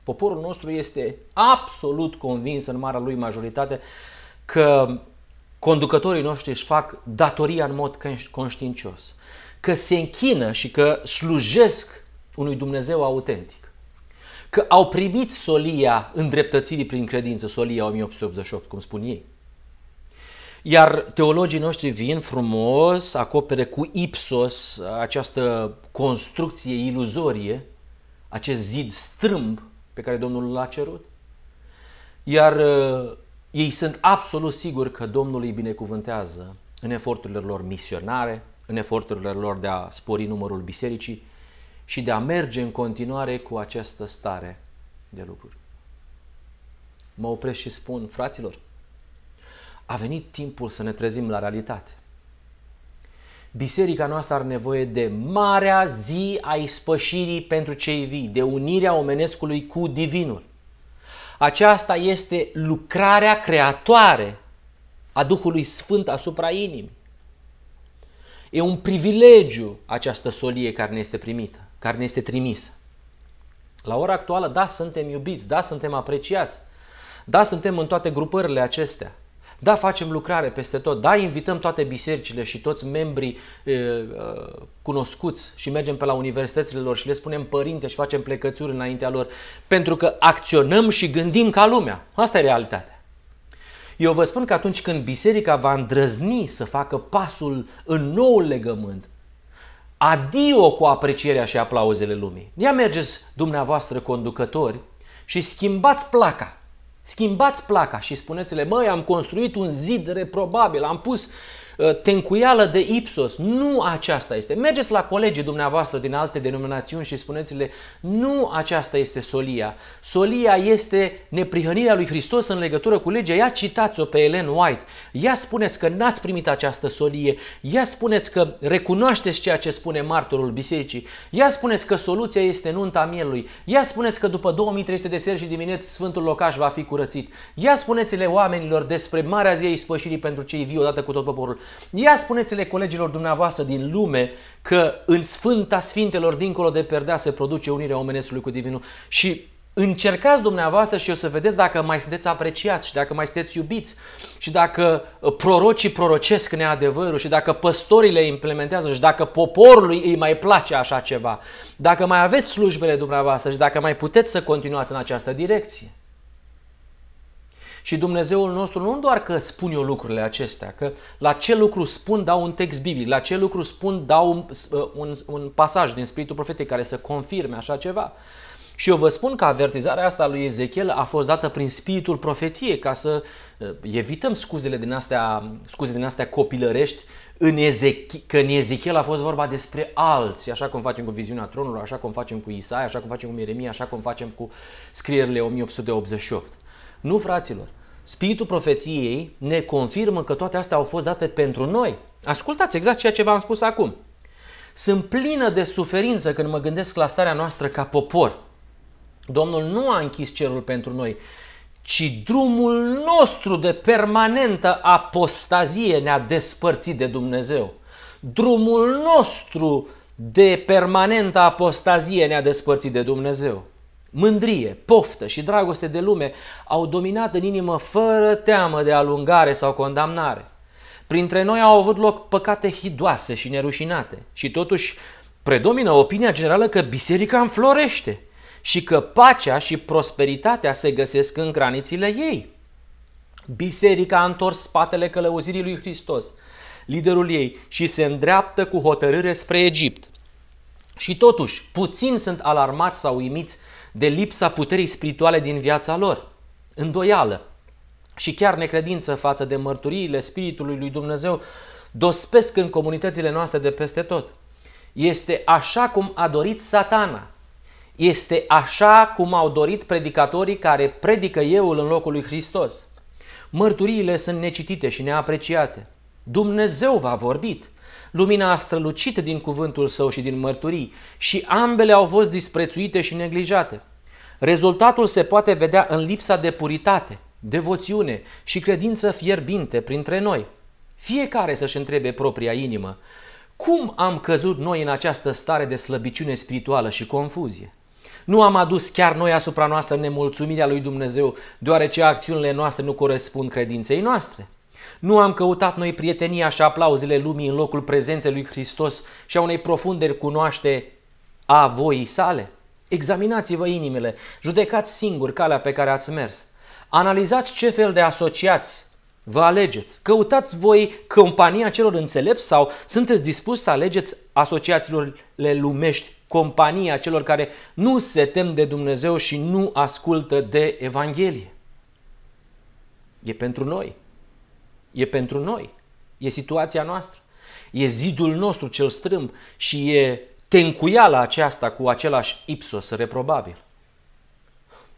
[SPEAKER 1] Poporul nostru este absolut convins în marea lui majoritate că conducătorii noștri își fac datoria în mod conștiincios, că se închină și că slujesc unui Dumnezeu autentic, că au primit solia îndreptățirii prin credință, solia 1888, cum spun ei, iar teologii noștri vin frumos, acopere cu ipsos această construcție iluzorie, acest zid strâmb pe care Domnul l-a cerut. Iar uh, ei sunt absolut siguri că Domnul îi binecuvântează în eforturile lor misionare, în eforturile lor de a spori numărul bisericii și de a merge în continuare cu această stare de lucruri. Mă opresc și spun, fraților, a venit timpul să ne trezim la realitate. Biserica noastră are nevoie de marea zi a ispășirii pentru cei vii, de unirea omenescului cu divinul. Aceasta este lucrarea creatoare a Duhului Sfânt asupra inimii. E un privilegiu această solie care ne este primită, care ne este trimisă. La ora actuală, da, suntem iubiți, da, suntem apreciați, da, suntem în toate grupările acestea, da, facem lucrare peste tot. Da, invităm toate bisericile și toți membrii e, cunoscuți și mergem pe la universitățile lor și le spunem părinte și facem plecățuri înaintea lor. Pentru că acționăm și gândim ca lumea. Asta e realitatea. Eu vă spun că atunci când biserica va îndrăzni să facă pasul în noul legământ, adio cu aprecierea și aplauzele lumii. Ia mergeți dumneavoastră conducători și schimbați placa Schimbați placa și spuneți-le, măi, am construit un zid reprobabil, am pus uh, Ă, tencuială de Ipsos. Nu aceasta este. Mergeți la colegii dumneavoastră din alte denominațiuni și spuneți-le, nu aceasta este solia. Solia este neprihănirea lui Hristos în legătură cu legea. Ia citați-o pe Ellen White. Ia spuneți că n-ați primit această solie. Ia spuneți că recunoașteți ceea ce spune martorul bisericii. Ia spuneți că soluția este nunta mielului. Ia spuneți că după 2300 de seri și dimineți Sfântul Locaș va fi curățit. Ia spuneți-le oamenilor despre marea zi a ispășirii pentru cei vii odată cu tot poporul. Ia spuneți-le colegilor dumneavoastră din lume că în Sfânta Sfintelor, dincolo de perdea, se produce unirea omenescului cu Divinul. Și Încercați dumneavoastră și o să vedeți dacă mai sunteți apreciați și dacă mai sunteți iubiți și dacă uh, prorocii prorocesc neadevărul și dacă păstorii le implementează și dacă poporului îi mai place așa ceva. Dacă mai aveți slujbele dumneavoastră și dacă mai puteți să continuați în această direcție. Și Dumnezeul nostru nu doar că spun eu lucrurile acestea, că la ce lucru spun dau un text biblic, la ce lucru spun dau un, uh, un, un pasaj din Spiritul Profetic care să confirme așa ceva. Și eu vă spun că avertizarea asta lui Ezechiel a fost dată prin spiritul profeției ca să uh, evităm scuzele din astea, scuze din astea copilărești în Ezechi, că în Ezechiel a fost vorba despre alții, așa cum facem cu viziunea tronului, așa cum facem cu Isaia, așa cum facem cu Ieremia, așa cum facem cu scrierile 1888. Nu, fraților. Spiritul profeției ne confirmă că toate astea au fost date pentru noi. Ascultați exact ceea ce v-am spus acum. Sunt plină de suferință când mă gândesc la starea noastră ca popor. Domnul nu a închis cerul pentru noi, ci drumul nostru de permanentă apostazie ne-a despărțit de Dumnezeu. Drumul nostru de permanentă apostazie ne-a despărțit de Dumnezeu mândrie, poftă și dragoste de lume au dominat în inimă fără teamă de alungare sau condamnare. Printre noi au avut loc păcate hidoase și nerușinate și totuși predomină opinia generală că biserica înflorește și că pacea și prosperitatea se găsesc în granițile ei. Biserica a întors spatele călăuzirii lui Hristos, liderul ei, și se îndreaptă cu hotărâre spre Egipt. Și totuși, puțin sunt alarmați sau uimiți de lipsa puterii spirituale din viața lor, îndoială și chiar necredință față de mărturiile Spiritului lui Dumnezeu dospesc în comunitățile noastre de peste tot. Este așa cum a dorit satana. Este așa cum au dorit predicatorii care predică euul în locul lui Hristos. Mărturiile sunt necitite și neapreciate. Dumnezeu v-a vorbit – Lumina a strălucit din cuvântul său și din mărturii și ambele au fost disprețuite și neglijate. Rezultatul se poate vedea în lipsa de puritate, devoțiune și credință fierbinte printre noi. Fiecare să-și întrebe propria inimă, cum am căzut noi în această stare de slăbiciune spirituală și confuzie? Nu am adus chiar noi asupra noastră nemulțumirea lui Dumnezeu, deoarece acțiunile noastre nu corespund credinței noastre? Nu am căutat noi prietenia și aplauzele lumii în locul prezenței lui Hristos și a unei profunde cunoaște a voii sale? Examinați-vă inimile, judecați singur calea pe care ați mers. Analizați ce fel de asociați vă alegeți. Căutați voi compania celor înțelepți sau sunteți dispuși să alegeți le lumești, compania celor care nu se tem de Dumnezeu și nu ascultă de Evanghelie. E pentru noi. E pentru noi. E situația noastră. E zidul nostru cel strâmb și e tencuiala aceasta cu același ipsos reprobabil.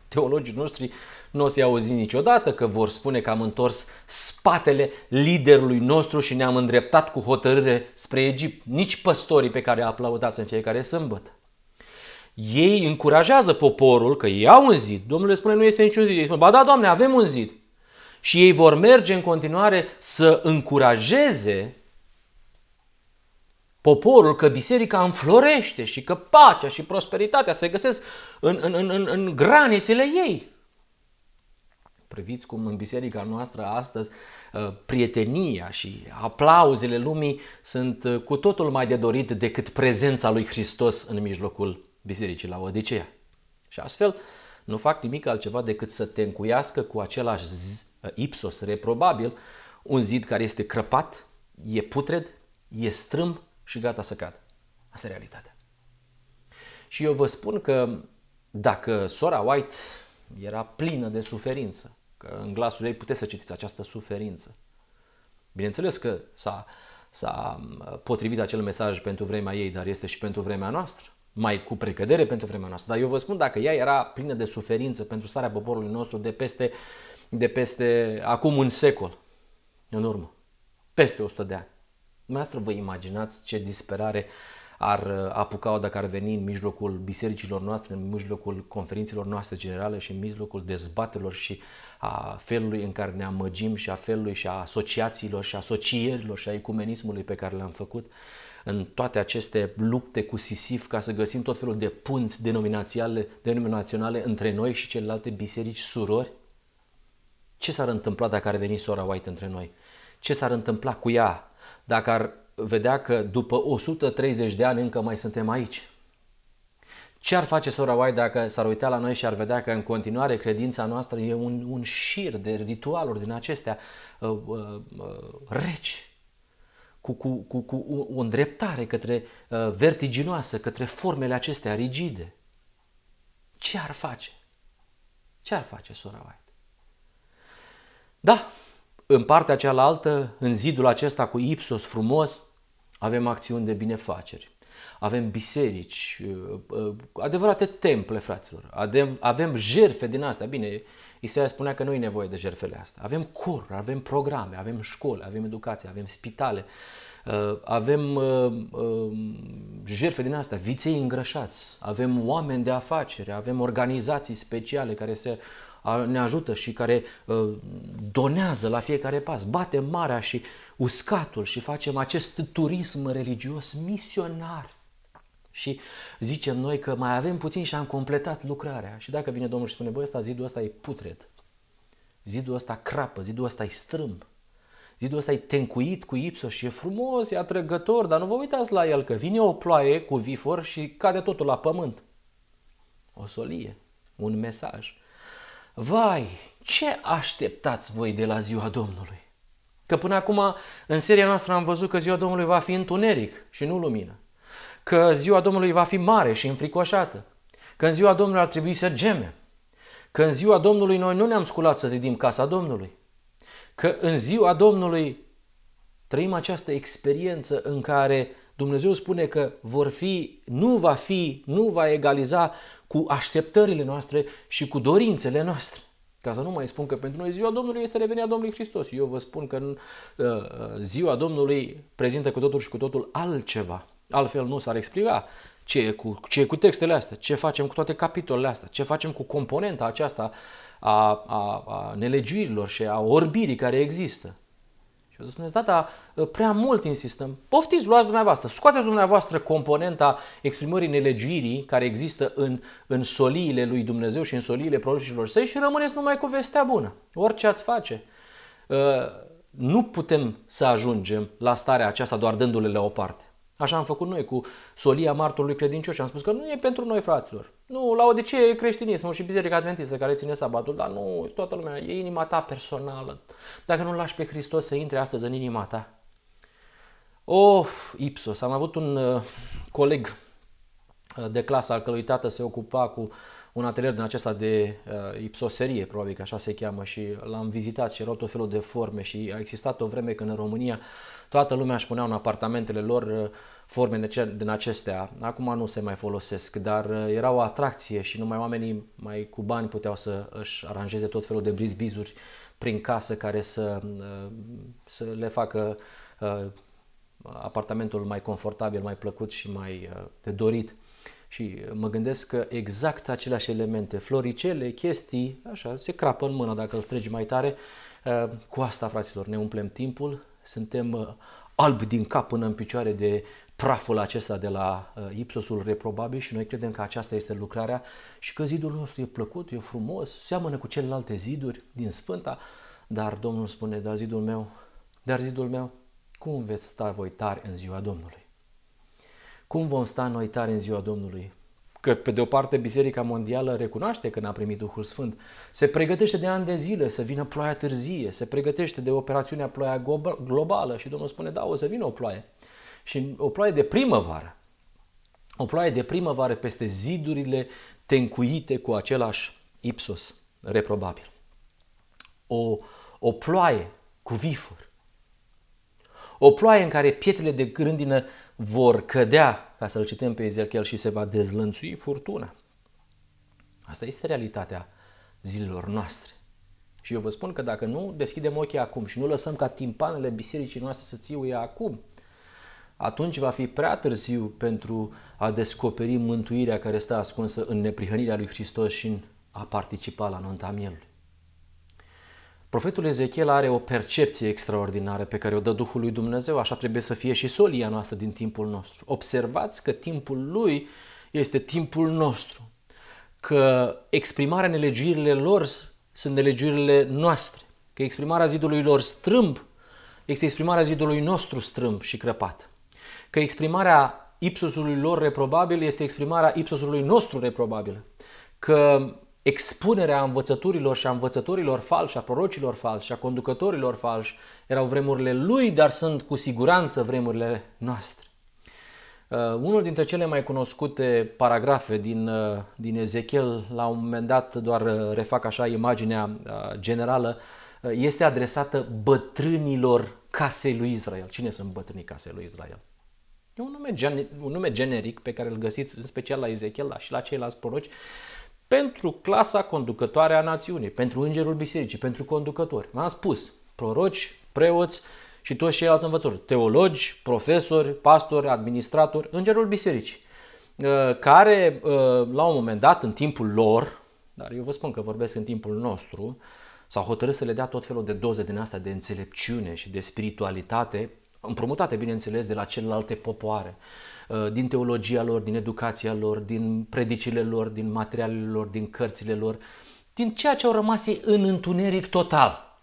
[SPEAKER 1] Teologii noștri nu o să-i auzi niciodată că vor spune că am întors spatele liderului nostru și ne-am îndreptat cu hotărâre spre Egipt. Nici păstorii pe care aplaudați în fiecare sâmbătă. Ei încurajează poporul că ei au un zid. Domnul le spune nu este niciun zid. Ei spun, ba da, Doamne, avem un zid și ei vor merge în continuare să încurajeze poporul că biserica înflorește și că pacea și prosperitatea se găsesc în, în, în, în granițele ei. Priviți cum în biserica noastră astăzi ă, prietenia și aplauzele lumii sunt ă, cu totul mai de dorit decât prezența lui Hristos în mijlocul bisericii la Odiseea. Și astfel nu fac nimic altceva decât să te încuiască cu același Uh, ipsos reprobabil, un zid care este crăpat, e putred, e strâmb și gata să cadă. Asta e realitatea. Și eu vă spun că dacă sora White era plină de suferință, că în glasul ei puteți să citiți această suferință, bineînțeles că s-a, s-a uh, potrivit acel mesaj pentru vremea ei, dar este și pentru vremea noastră, mai cu precădere pentru vremea noastră. Dar eu vă spun, dacă ea era plină de suferință pentru starea poporului nostru de peste de peste acum un secol în urmă, peste 100 de ani. Dumneavoastră vă imaginați ce disperare ar uh, apuca dacă ar veni în mijlocul bisericilor noastre, în mijlocul conferințelor noastre generale și în mijlocul dezbatelor și a felului în care ne amăgim și a felului și a asociațiilor și asocierilor și a ecumenismului pe care le-am făcut în toate aceste lupte cu Sisif ca să găsim tot felul de punți denominaționale, denominaționale între noi și celelalte biserici surori? Ce s-ar întâmpla dacă ar veni sora White între noi? Ce s-ar întâmpla cu ea dacă ar vedea că după 130 de ani încă mai suntem aici? Ce ar face sora White dacă s-ar uita la noi și ar vedea că în continuare credința noastră e un, un șir de ritualuri din acestea uh, uh, uh, reci, cu, cu, cu, cu o îndreptare către uh, vertiginoasă, către formele acestea rigide? Ce ar face? Ce ar face sora White? Da, în partea cealaltă, în zidul acesta cu Ipsos frumos, avem acțiuni de binefaceri. Avem biserici, uh, uh, adevărate temple, fraților. Avem, jerfe din astea. Bine, Isaia spunea că nu e nevoie de jerfele astea. Avem cor, avem programe, avem școli, avem educație, avem spitale, uh, avem jerfe din astea, viței îngrășați, avem oameni de afacere, avem organizații speciale care se ne ajută și care uh, donează la fiecare pas. Bate marea și uscatul și facem acest turism religios misionar. Și zicem noi că mai avem puțin și am completat lucrarea. Și dacă vine Domnul și spune, băi, ăsta, zidul ăsta e putred, zidul ăsta crapă, zidul ăsta e strâmb, Zidul ăsta e tencuit cu ipsos și e frumos, e atrăgător, dar nu vă uitați la el că vine o ploaie cu vifor și cade totul la pământ. O solie, un mesaj. Vai, ce așteptați voi de la ziua Domnului? Că până acum, în seria noastră, am văzut că ziua Domnului va fi întuneric și nu lumină. Că ziua Domnului va fi mare și înfricoșată. Că în ziua Domnului ar trebui să geme. Că în ziua Domnului noi nu ne-am sculat să zidim casa Domnului. Că în ziua Domnului trăim această experiență în care Dumnezeu spune că vor fi, nu va fi, nu va egaliza cu așteptările noastre și cu dorințele noastre. Ca să nu mai spun că pentru noi ziua Domnului este revenirea Domnului Hristos. Eu vă spun că în, uh, ziua Domnului prezintă cu totul și cu totul altceva. Altfel nu s-ar explica ce e cu, ce e cu textele astea, ce facem cu toate capitolele astea, ce facem cu componenta aceasta a, a, a nelegiurilor și a orbirii care există. Și o să spuneți, da, dar prea mult insistăm. Poftiți, luați dumneavoastră, scoateți dumneavoastră componenta exprimării nelegiuirii care există în, în soliile lui Dumnezeu și în soliile prorocilor săi și rămâneți numai cu vestea bună, orice ați face. Uh, nu putem să ajungem la starea aceasta doar dându-le la o parte. Așa am făcut noi cu solia martorului credincioși. Am spus că nu e pentru noi, fraților. Nu, la ce e creștinismul și Biserica Adventistă care ține sabatul, dar nu, toată lumea, e inima ta personală. Dacă nu lași pe Hristos să intre astăzi în inima ta. Of, Ipsos, am avut un uh, coleg uh, de clasă al cărui tată se ocupa cu un atelier din acesta de uh, ipsoserie, probabil că așa se cheamă, și l-am vizitat și erau tot felul de forme și a existat o vreme când în România uh, Toată lumea își punea în apartamentele lor uh, forme din acestea. Acum nu se mai folosesc, dar uh, era o atracție și numai oamenii mai cu bani puteau să își aranjeze tot felul de brizbizuri prin casă care să, uh, să le facă apartamentul mai confortabil, mai plăcut și mai de dorit. Și mă gândesc că exact aceleași elemente, floricele, chestii, așa, se crapă în mână dacă îl tregi mai tare. Cu asta, fraților, ne umplem timpul, suntem uh, albi din cap până în picioare de praful acesta de la uh, Ipsosul reprobabil și noi credem că aceasta este lucrarea și că zidul nostru e plăcut, e frumos, seamănă cu celelalte ziduri din Sfânta, dar Domnul spune, dar zidul meu, dar zidul meu, cum veți sta voi tari în ziua Domnului? Cum vom sta noi tari în ziua Domnului? că, pe de o parte, Biserica Mondială recunoaște că n-a primit Duhul Sfânt, se pregătește de ani de zile să vină ploaia târzie, se pregătește de operațiunea ploaia globală și Domnul spune, da, o să vină o ploaie. Și o ploaie de primăvară, o ploaie de primăvară peste zidurile tencuite cu același ipsos reprobabil. O, o ploaie cu vifuri. O ploaie în care pietrele de grândină vor cădea ca să-l citim pe Ezechiel și se va dezlănțui furtuna. Asta este realitatea zilelor noastre. Și eu vă spun că dacă nu deschidem ochii acum și nu lăsăm ca timpanele bisericii noastre să țiuie acum, atunci va fi prea târziu pentru a descoperi mântuirea care stă ascunsă în neprihănirea lui Hristos și în a participa la nunta mielului. Profetul Ezechiel are o percepție extraordinară pe care o dă Duhul lui Dumnezeu, așa trebuie să fie și solia noastră din timpul nostru. Observați că timpul lui este timpul nostru, că exprimarea nelegiurile lor sunt nelegiurile noastre, că exprimarea zidului lor strâmb este exprimarea zidului nostru strâmb și crăpat, că exprimarea ipsosului lor reprobabil este exprimarea ipsosului nostru reprobabil, că expunerea învățăturilor și a învățătorilor falși, a prorocilor falși, a conducătorilor falși, erau vremurile lui, dar sunt cu siguranță vremurile noastre. Uh, unul dintre cele mai cunoscute paragrafe din, uh, din Ezechiel, la un moment dat doar uh, refac așa imaginea uh, generală, uh, este adresată bătrânilor casei lui Israel. Cine sunt bătrânii casei lui Israel? E un nume, gen, un nume generic pe care îl găsiți în special la Ezechiel la, și la ceilalți proroci pentru clasa conducătoare a națiunii, pentru îngerul bisericii, pentru conducători. M-am spus, proroci, preoți și toți ceilalți învățători, teologi, profesori, pastori, administratori, îngerul bisericii, uh, care uh, la un moment dat, în timpul lor, dar eu vă spun că vorbesc în timpul nostru, s-au hotărât să le dea tot felul de doze din asta de înțelepciune și de spiritualitate împrumutate, bineînțeles, de la celelalte popoare, uh, din teologia lor, din educația lor, din predicile lor, din materialele lor, din cărțile lor, din ceea ce au rămas ei în întuneric total.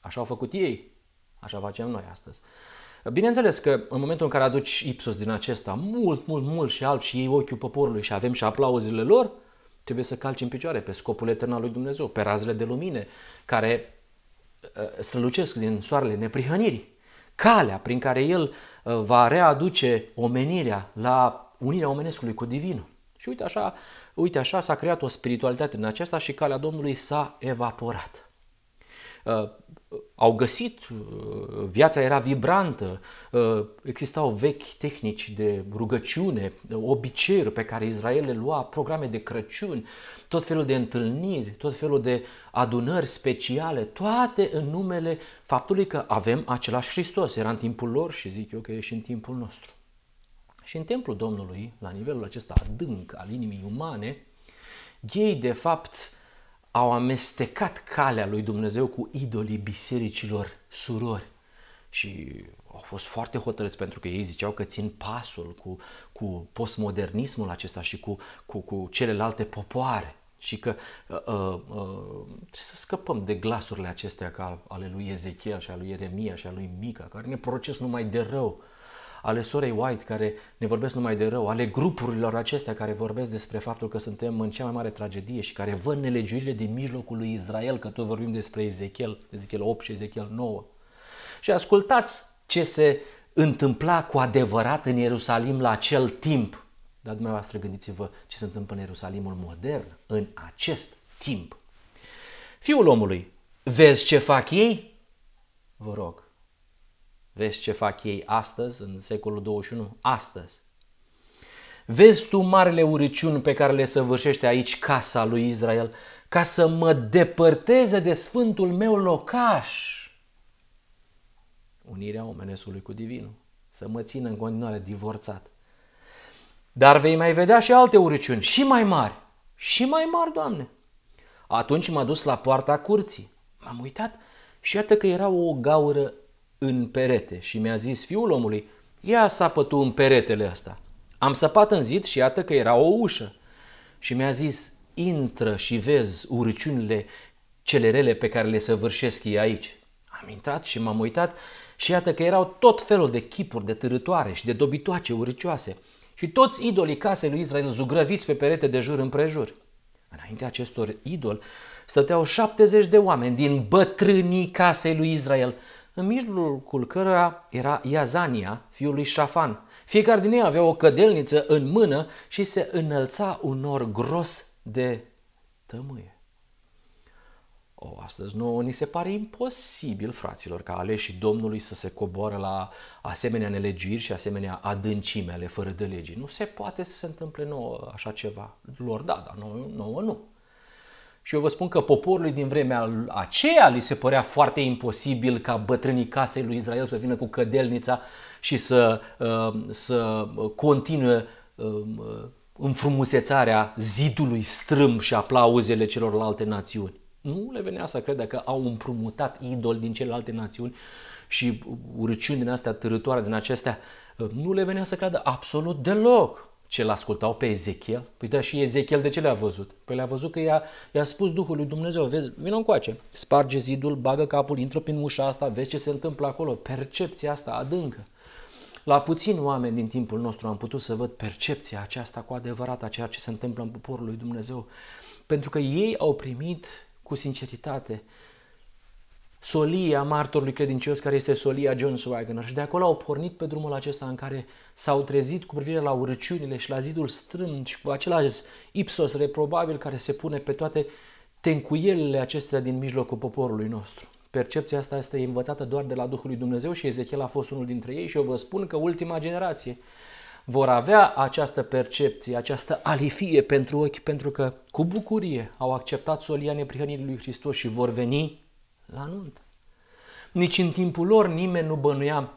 [SPEAKER 1] Așa au făcut ei, așa facem noi astăzi. Bineînțeles că în momentul în care aduci Ipsos din acesta mult, mult, mult și alb și ei ochiul poporului și avem și aplauzile lor, trebuie să calci în picioare pe scopul etern al lui Dumnezeu, pe razele de lumine care uh, strălucesc din soarele neprihănirii calea prin care El uh, va readuce omenirea la unirea omenescului cu divinul. Și uite așa, uite așa s-a creat o spiritualitate în aceasta și calea Domnului s-a evaporat. Uh, au găsit, uh, viața era vibrantă, uh, existau vechi tehnici de rugăciune, obiceiuri pe care Israel le lua, programe de Crăciun, tot felul de întâlniri, tot felul de adunări speciale, toate în numele faptului că avem același Hristos. Era în timpul lor și zic eu că e și în timpul nostru. Și în templul Domnului, la nivelul acesta adânc al inimii umane, ei de fapt au amestecat calea lui Dumnezeu cu idolii bisericilor surori și au fost foarte hotărâți pentru că ei ziceau că țin pasul cu, cu postmodernismul acesta și cu, cu, cu celelalte popoare și că uh, uh, trebuie să scăpăm de glasurile acestea ca ale lui Ezechiel și ale lui Ieremia și ale lui Mica, care ne proces numai de rău ale Sorei White care ne vorbesc numai de rău, ale grupurilor acestea care vorbesc despre faptul că suntem în cea mai mare tragedie și care văd nelegiurile din mijlocul lui Israel, că tot vorbim despre Ezechiel, Ezechiel 8 și Ezechiel 9. Și ascultați ce se întâmpla cu adevărat în Ierusalim la acel timp. Dar dumneavoastră gândiți-vă ce se întâmplă în Ierusalimul modern în acest timp. Fiul omului, vezi ce fac ei? Vă rog, Vezi ce fac ei astăzi, în secolul 21? Astăzi. Vezi tu marele urăciuni pe care le săvârșește aici casa lui Israel ca să mă depărteze de sfântul meu locaș. Unirea omenescului cu divinul. Să mă țină în continuare divorțat. Dar vei mai vedea și alte urăciuni, și mai mari. Și mai mari, Doamne. Atunci m-a dus la poarta curții. M-am uitat și iată că era o gaură în perete și mi-a zis, fiul omului, ia sapă tu în peretele ăsta. Am săpat în zid și iată că era o ușă. Și mi-a zis, intră și vezi urciunile cele rele pe care le săvârșesc ei aici. Am intrat și m-am uitat și iată că erau tot felul de chipuri de târătoare și de dobitoace uricioase și toți idolii casei lui Israel zugrăviți pe perete de jur împrejur. Înaintea acestor idol stăteau 70 de oameni din bătrânii casei lui Israel, în mijlocul cărora era Iazania, fiul lui Șafan. Fiecare din ei avea o cădelniță în mână și se înălța un nor gros de tămâie. O, astăzi nouă ni se pare imposibil, fraților, ca aleșii Domnului să se coboară la asemenea nelegiuiri și asemenea adâncime ale fără de legii. Nu se poate să se întâmple nouă așa ceva. Lor da, dar nouă, nouă nu. Și eu vă spun că poporului din vremea aceea li se părea foarte imposibil ca bătrânii casei lui Israel să vină cu cădelnița și să, uh, să continue um, uh, înfrumusețarea zidului strâm și aplauzele celorlalte națiuni. Nu le venea să crede că au împrumutat idol din celelalte națiuni și urăciuni din astea târătoare, din acestea. Uh, nu le venea să creadă absolut deloc ce l-ascultau pe Ezechiel? Păi da, și Ezechiel de ce le-a văzut? Păi le-a văzut că i-a, i-a spus Duhul lui Dumnezeu, vezi, vină încoace, sparge zidul, bagă capul, intră prin ușa asta, vezi ce se întâmplă acolo, percepția asta adâncă. La puțini oameni din timpul nostru am putut să văd percepția aceasta cu adevărat a ceea ce se întâmplă în poporul lui Dumnezeu, pentru că ei au primit cu sinceritate solia martorului credincios care este solia John Swagner și de acolo au pornit pe drumul acesta în care s-au trezit cu privire la urăciunile și la zidul strâng și cu același ipsos reprobabil care se pune pe toate tencuielile acestea din mijlocul poporului nostru. Percepția asta este învățată doar de la Duhul lui Dumnezeu și Ezechiel a fost unul dintre ei și eu vă spun că ultima generație vor avea această percepție, această alifie pentru ochi, pentru că cu bucurie au acceptat solia neprihănirii lui Hristos și vor veni la nuntă. Nici în timpul lor nimeni nu bănuia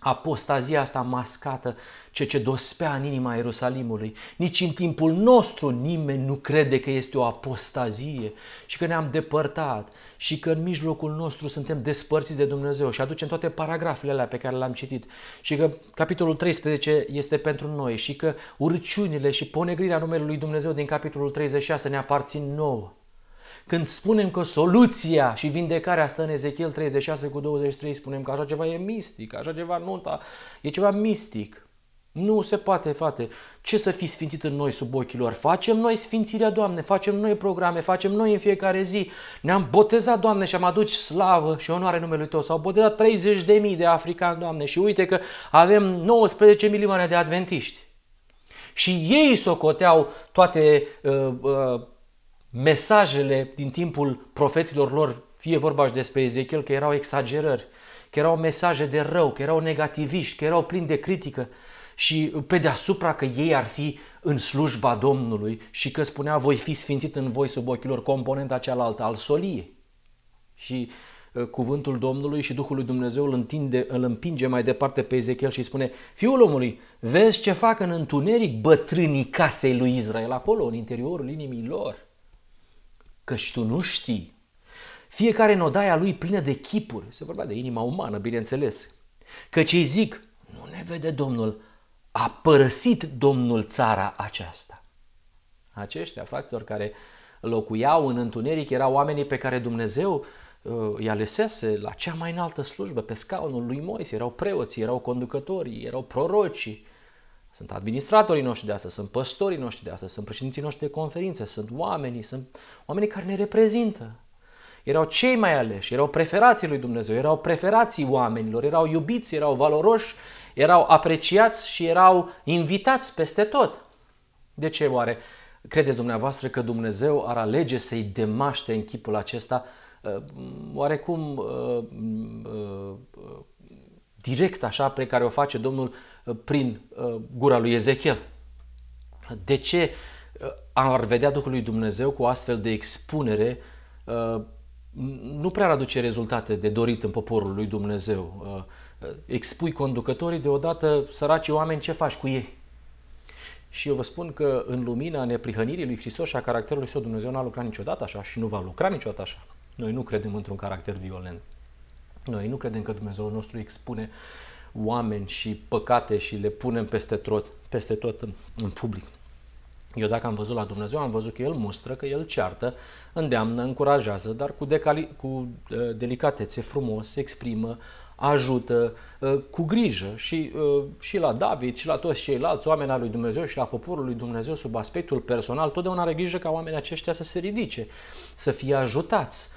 [SPEAKER 1] apostazia asta mascată, ce ce dospea în inima Ierusalimului. Nici în timpul nostru nimeni nu crede că este o apostazie și că ne-am depărtat și că în mijlocul nostru suntem despărțiți de Dumnezeu și aducem toate paragrafele alea pe care le-am citit și că capitolul 13 este pentru noi și că urciunile și ponegrirea numelui Dumnezeu din capitolul 36 ne aparțin nouă. Când spunem că soluția și vindecarea stă în Ezechiel 36 cu 23, spunem că așa ceva e mistic, așa ceva nu e ceva mistic. Nu se poate, fate. Ce să fi sfințit în noi sub ochii lor? Facem noi sfințirea, Doamne, facem noi programe, facem noi în fiecare zi. Ne-am botezat, Doamne, și am adus slavă și onoare numelui Tău. S-au botezat 30.000 de, de africani, Doamne, și uite că avem 19 milioane de adventiști. Și ei socoteau toate uh, uh, mesajele din timpul profeților lor, fie vorba și despre Ezechiel, că erau exagerări, că erau mesaje de rău, că erau negativiști, că erau plini de critică și pe deasupra că ei ar fi în slujba Domnului și că spunea voi fi sfințit în voi sub ochilor componenta cealaltă al soliei. Și uh, cuvântul Domnului și Duhul Dumnezeu îl, întinde, îl împinge mai departe pe Ezechiel și spune Fiul omului, vezi ce fac în întuneric bătrânii casei lui Israel, acolo, în interiorul inimii lor căci tu nu știi. Fiecare în odaia lui plină de chipuri, se vorbea de inima umană, bineînțeles, că cei zic, nu ne vede Domnul, a părăsit Domnul țara aceasta. Aceștia, fraților, care locuiau în întuneric, erau oamenii pe care Dumnezeu uh, a lăsese la cea mai înaltă slujbă, pe scaunul lui Moise, erau preoți erau conducători erau prorocii, sunt administratorii noștri de astăzi, sunt păstorii noștri de astăzi, sunt președinții noștri de conferințe, sunt oamenii, sunt oamenii care ne reprezintă. Erau cei mai aleși, erau preferații lui Dumnezeu, erau preferații oamenilor, erau iubiți, erau valoroși, erau apreciați și erau invitați peste tot. De ce oare credeți dumneavoastră că Dumnezeu ar alege să-i demaște în chipul acesta uh, oarecum uh, uh, direct așa pe care o face Domnul Uh, prin uh, gura lui Ezechiel. De ce uh, ar vedea Duhul lui Dumnezeu cu astfel de expunere nu prea aduce rezultate de dorit în poporul lui Dumnezeu. Expui conducătorii, deodată săracii oameni, ce faci cu ei? Și eu vă spun că în lumina neprihănirii lui Hristos și a caracterului său Dumnezeu nu a lucrat niciodată așa și nu va lucra niciodată așa. Noi nu credem într-un caracter violent. Noi nu credem că Dumnezeu nostru expune oameni și păcate și le punem peste tot, peste tot în, public. Eu dacă am văzut la Dumnezeu, am văzut că El mustră, că El ceartă, îndeamnă, încurajează, dar cu, decali- cu uh, delicatețe, frumos, se exprimă, ajută, uh, cu grijă și, uh, și la David și la toți ceilalți oameni al lui Dumnezeu și la poporul lui Dumnezeu sub aspectul personal, totdeauna are grijă ca oamenii aceștia să se ridice, să fie ajutați,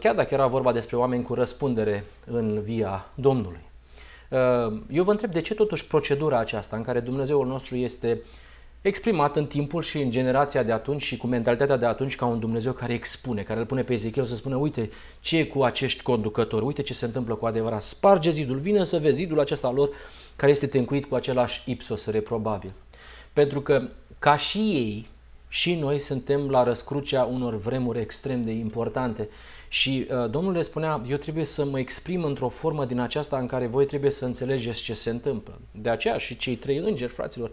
[SPEAKER 1] chiar dacă era vorba despre oameni cu răspundere în via Domnului. Uh, eu vă întreb de ce totuși procedura aceasta în care Dumnezeul nostru este exprimat în timpul și în generația de atunci și cu mentalitatea de atunci ca un Dumnezeu care expune, care îl pune pe Ezechiel să spună uite ce e cu acești conducători, uite ce se întâmplă cu adevărat, sparge zidul, vine să vezi zidul acesta lor care este tencuit cu același ipsos reprobabil. Pentru că ca și ei, și noi suntem la răscrucea unor vremuri extrem de importante și uh, Domnul le spunea, eu trebuie să mă exprim într-o formă din aceasta în care voi trebuie să înțelegeți ce se întâmplă. De aceea și cei trei îngeri, fraților,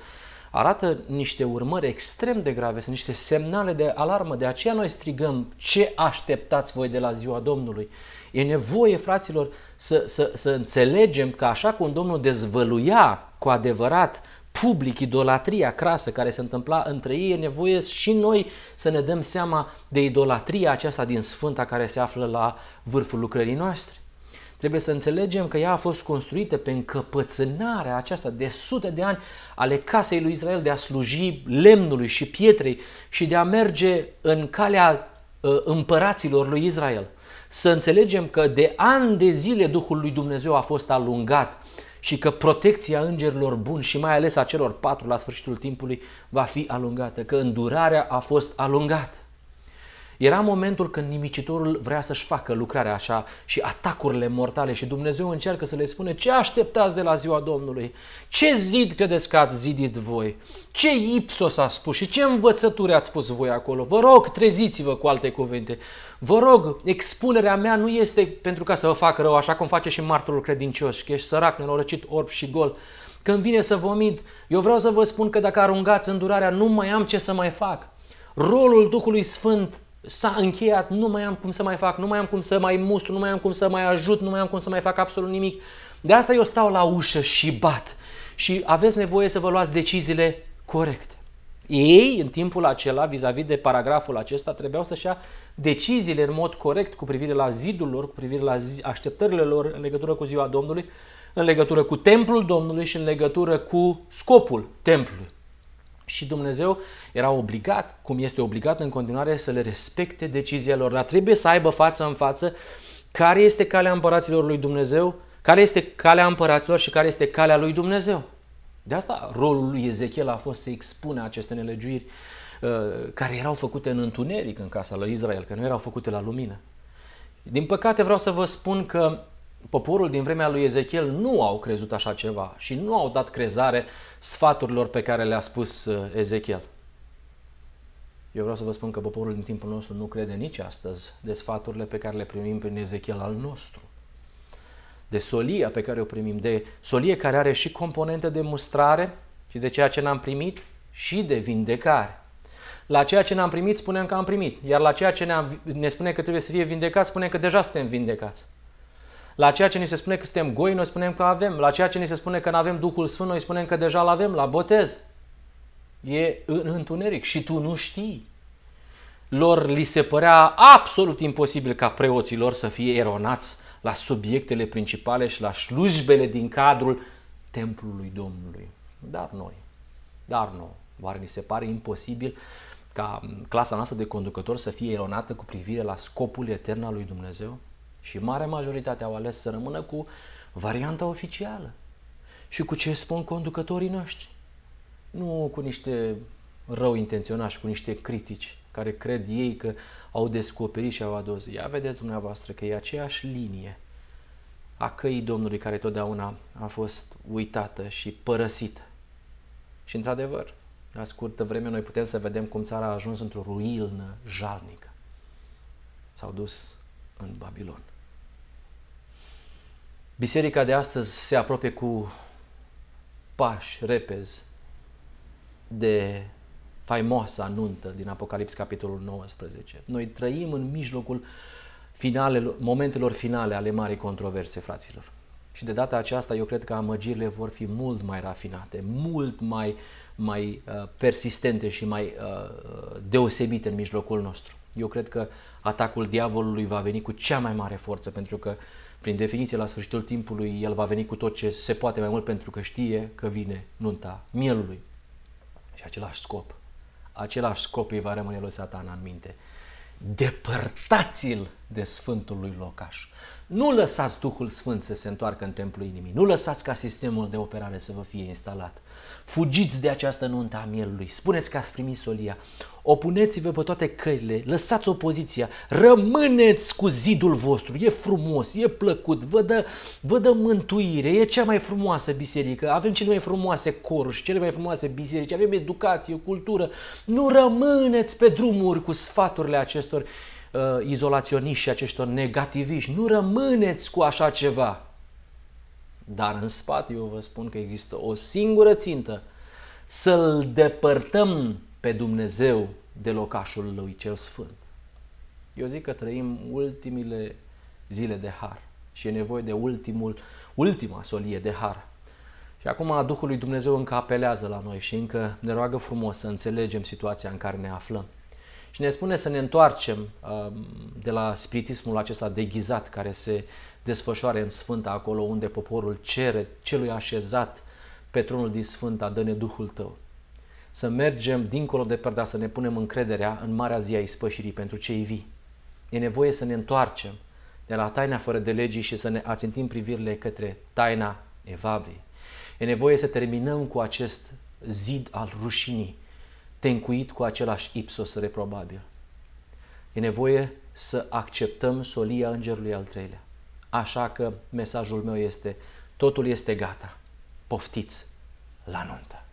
[SPEAKER 1] arată niște urmări extrem de grave, sunt niște semnale de alarmă, de aceea noi strigăm ce așteptați voi de la ziua Domnului. E nevoie, fraților, să, să, să înțelegem că așa cum Domnul dezvăluia cu adevărat public, idolatria crasă care se întâmpla între ei, e nevoie și noi să ne dăm seama de idolatria aceasta din Sfânta care se află la vârful lucrării noastre. Trebuie să înțelegem că ea a fost construită pe încăpățânarea aceasta de sute de ani ale casei lui Israel de a sluji lemnului și pietrei și de a merge în calea uh, împăraților lui Israel. Să înțelegem că de ani de zile Duhul lui Dumnezeu a fost alungat și că protecția îngerilor buni și mai ales a celor patru la sfârșitul timpului va fi alungată, că îndurarea a fost alungată. Era momentul când nimicitorul vrea să-și facă lucrarea așa și atacurile mortale și Dumnezeu încearcă să le spune ce așteptați de la ziua Domnului, ce zid credeți că ați zidit voi, ce ipsos a spus și ce învățături ați spus voi acolo. Vă rog, treziți-vă cu alte cuvinte. Vă rog, expunerea mea nu este pentru ca să vă fac rău, așa cum face și martorul credincios, că ești sărac, nenorocit, orb și gol, când vine să vomit, eu vreau să vă spun că dacă arungați îndurarea, nu mai am ce să mai fac. Rolul Duhului Sfânt s-a încheiat, nu mai am cum să mai fac, nu mai am cum să mai mustru, nu mai am cum să mai ajut, nu mai am cum să mai fac absolut nimic. De asta eu stau la ușă și bat. Și aveți nevoie să vă luați deciziile corecte. Ei, în timpul acela, vis-a-vis de paragraful acesta, trebuiau să-și ia deciziile în mod corect cu privire la zidul lor, cu privire la zi, așteptările lor în legătură cu ziua Domnului, în legătură cu templul Domnului și în legătură cu scopul templului și Dumnezeu era obligat, cum este obligat în continuare, să le respecte decizia lor. Dar trebuie să aibă față în față care este calea împăraților lui Dumnezeu, care este calea împăraților și care este calea lui Dumnezeu. De asta rolul lui Ezechiel a fost să expună aceste nelegiuiri uh, care erau făcute în întuneric în casa lui Israel, că nu erau făcute la lumină. Din păcate vreau să vă spun că poporul din vremea lui Ezechiel nu au crezut așa ceva și nu au dat crezare sfaturilor pe care le-a spus uh, Ezechiel. Eu vreau să vă spun că poporul din timpul nostru nu crede nici astăzi de sfaturile pe care le primim prin Ezechiel al nostru. De solia pe care o primim, de solie care are și componente de mustrare și de ceea ce n-am primit și de vindecare. La ceea ce n-am primit spunem că am primit, iar la ceea ce ne spune că trebuie să fie vindecat spunem că deja suntem vindecați. La ceea ce ni se spune că suntem goi, noi spunem că avem. La ceea ce ni se spune că nu avem Duhul Sfânt, noi spunem că deja îl avem la botez. E în întuneric și tu nu știi. Lor li se părea absolut imposibil ca preoților să fie eronați la subiectele principale și la slujbele din cadrul templului Domnului. Dar noi, dar noi, oare ni se pare imposibil ca clasa noastră de conducător să fie eronată cu privire la scopul etern al lui Dumnezeu? și mare majoritate au ales să rămână cu varianta oficială și cu ce spun conducătorii noștri. Nu cu niște rău intenționați, cu niște critici care cred ei că au descoperit și au adus. Ia vedeți dumneavoastră că e aceeași linie a căii Domnului care totdeauna a fost uitată și părăsită. Și într-adevăr, la scurtă vreme noi putem să vedem cum țara a ajuns într-o ruină jalnică. S-au dus în Babilon. Biserica de astăzi se apropie cu pași repez de faimoasa nuntă din Apocalips, capitolul 19. Noi trăim în mijlocul finalelor, momentelor finale ale marii controverse, fraților. Și de data aceasta eu cred că amăgirile vor fi mult mai rafinate, mult mai, mai uh, persistente și mai uh, deosebite în mijlocul nostru. Eu cred că atacul diavolului va veni cu cea mai mare forță, pentru că uh, prin definiție, la sfârșitul timpului, el va veni cu tot ce se poate mai mult pentru că știe că vine nunta mielului. Și același scop, același scop îi va rămâne lui satana în minte. Depărtați-l de Sfântul lui Locaș. Nu lăsați Duhul Sfânt să se întoarcă în templul inimii. Nu lăsați ca sistemul de operare să vă fie instalat. Fugiți de această nuntă a mielului. Spuneți că ați primit solia. Opuneți-vă pe toate căile. Lăsați opoziția. Rămâneți cu zidul vostru. E frumos, e plăcut, vă dă, vă dă mântuire. E cea mai frumoasă biserică. Avem cele mai frumoase coruși, cele mai frumoase biserici. Avem educație, cultură. Nu rămâneți pe drumuri cu sfaturile acestor uh, izolaționiști și acești negativiști. Nu rămâneți cu așa ceva. Dar în spate eu vă spun că există o singură țintă. Să-L depărtăm pe Dumnezeu de locașul Lui cel Sfânt. Eu zic că trăim ultimile zile de har și e nevoie de ultimul, ultima solie de har. Și acum Duhul lui Dumnezeu încă apelează la noi și încă ne roagă frumos să înțelegem situația în care ne aflăm și ne spune să ne întoarcem um, de la spiritismul acesta deghizat care se desfășoare în Sfânta, acolo unde poporul cere celui așezat pe tronul din Sfânta, dă-ne Duhul Tău. Să mergem dincolo de perdea, să ne punem încrederea în marea zi ispășirii pentru cei vii. E nevoie să ne întoarcem de la taina fără de legii și să ne ațintim privirile către taina evabrii. E nevoie să terminăm cu acest zid al rușinii încuit cu același ipsos reprobabil. E nevoie să acceptăm solia Îngerului al treilea. Așa că mesajul meu este, totul este gata, poftiți la nuntă.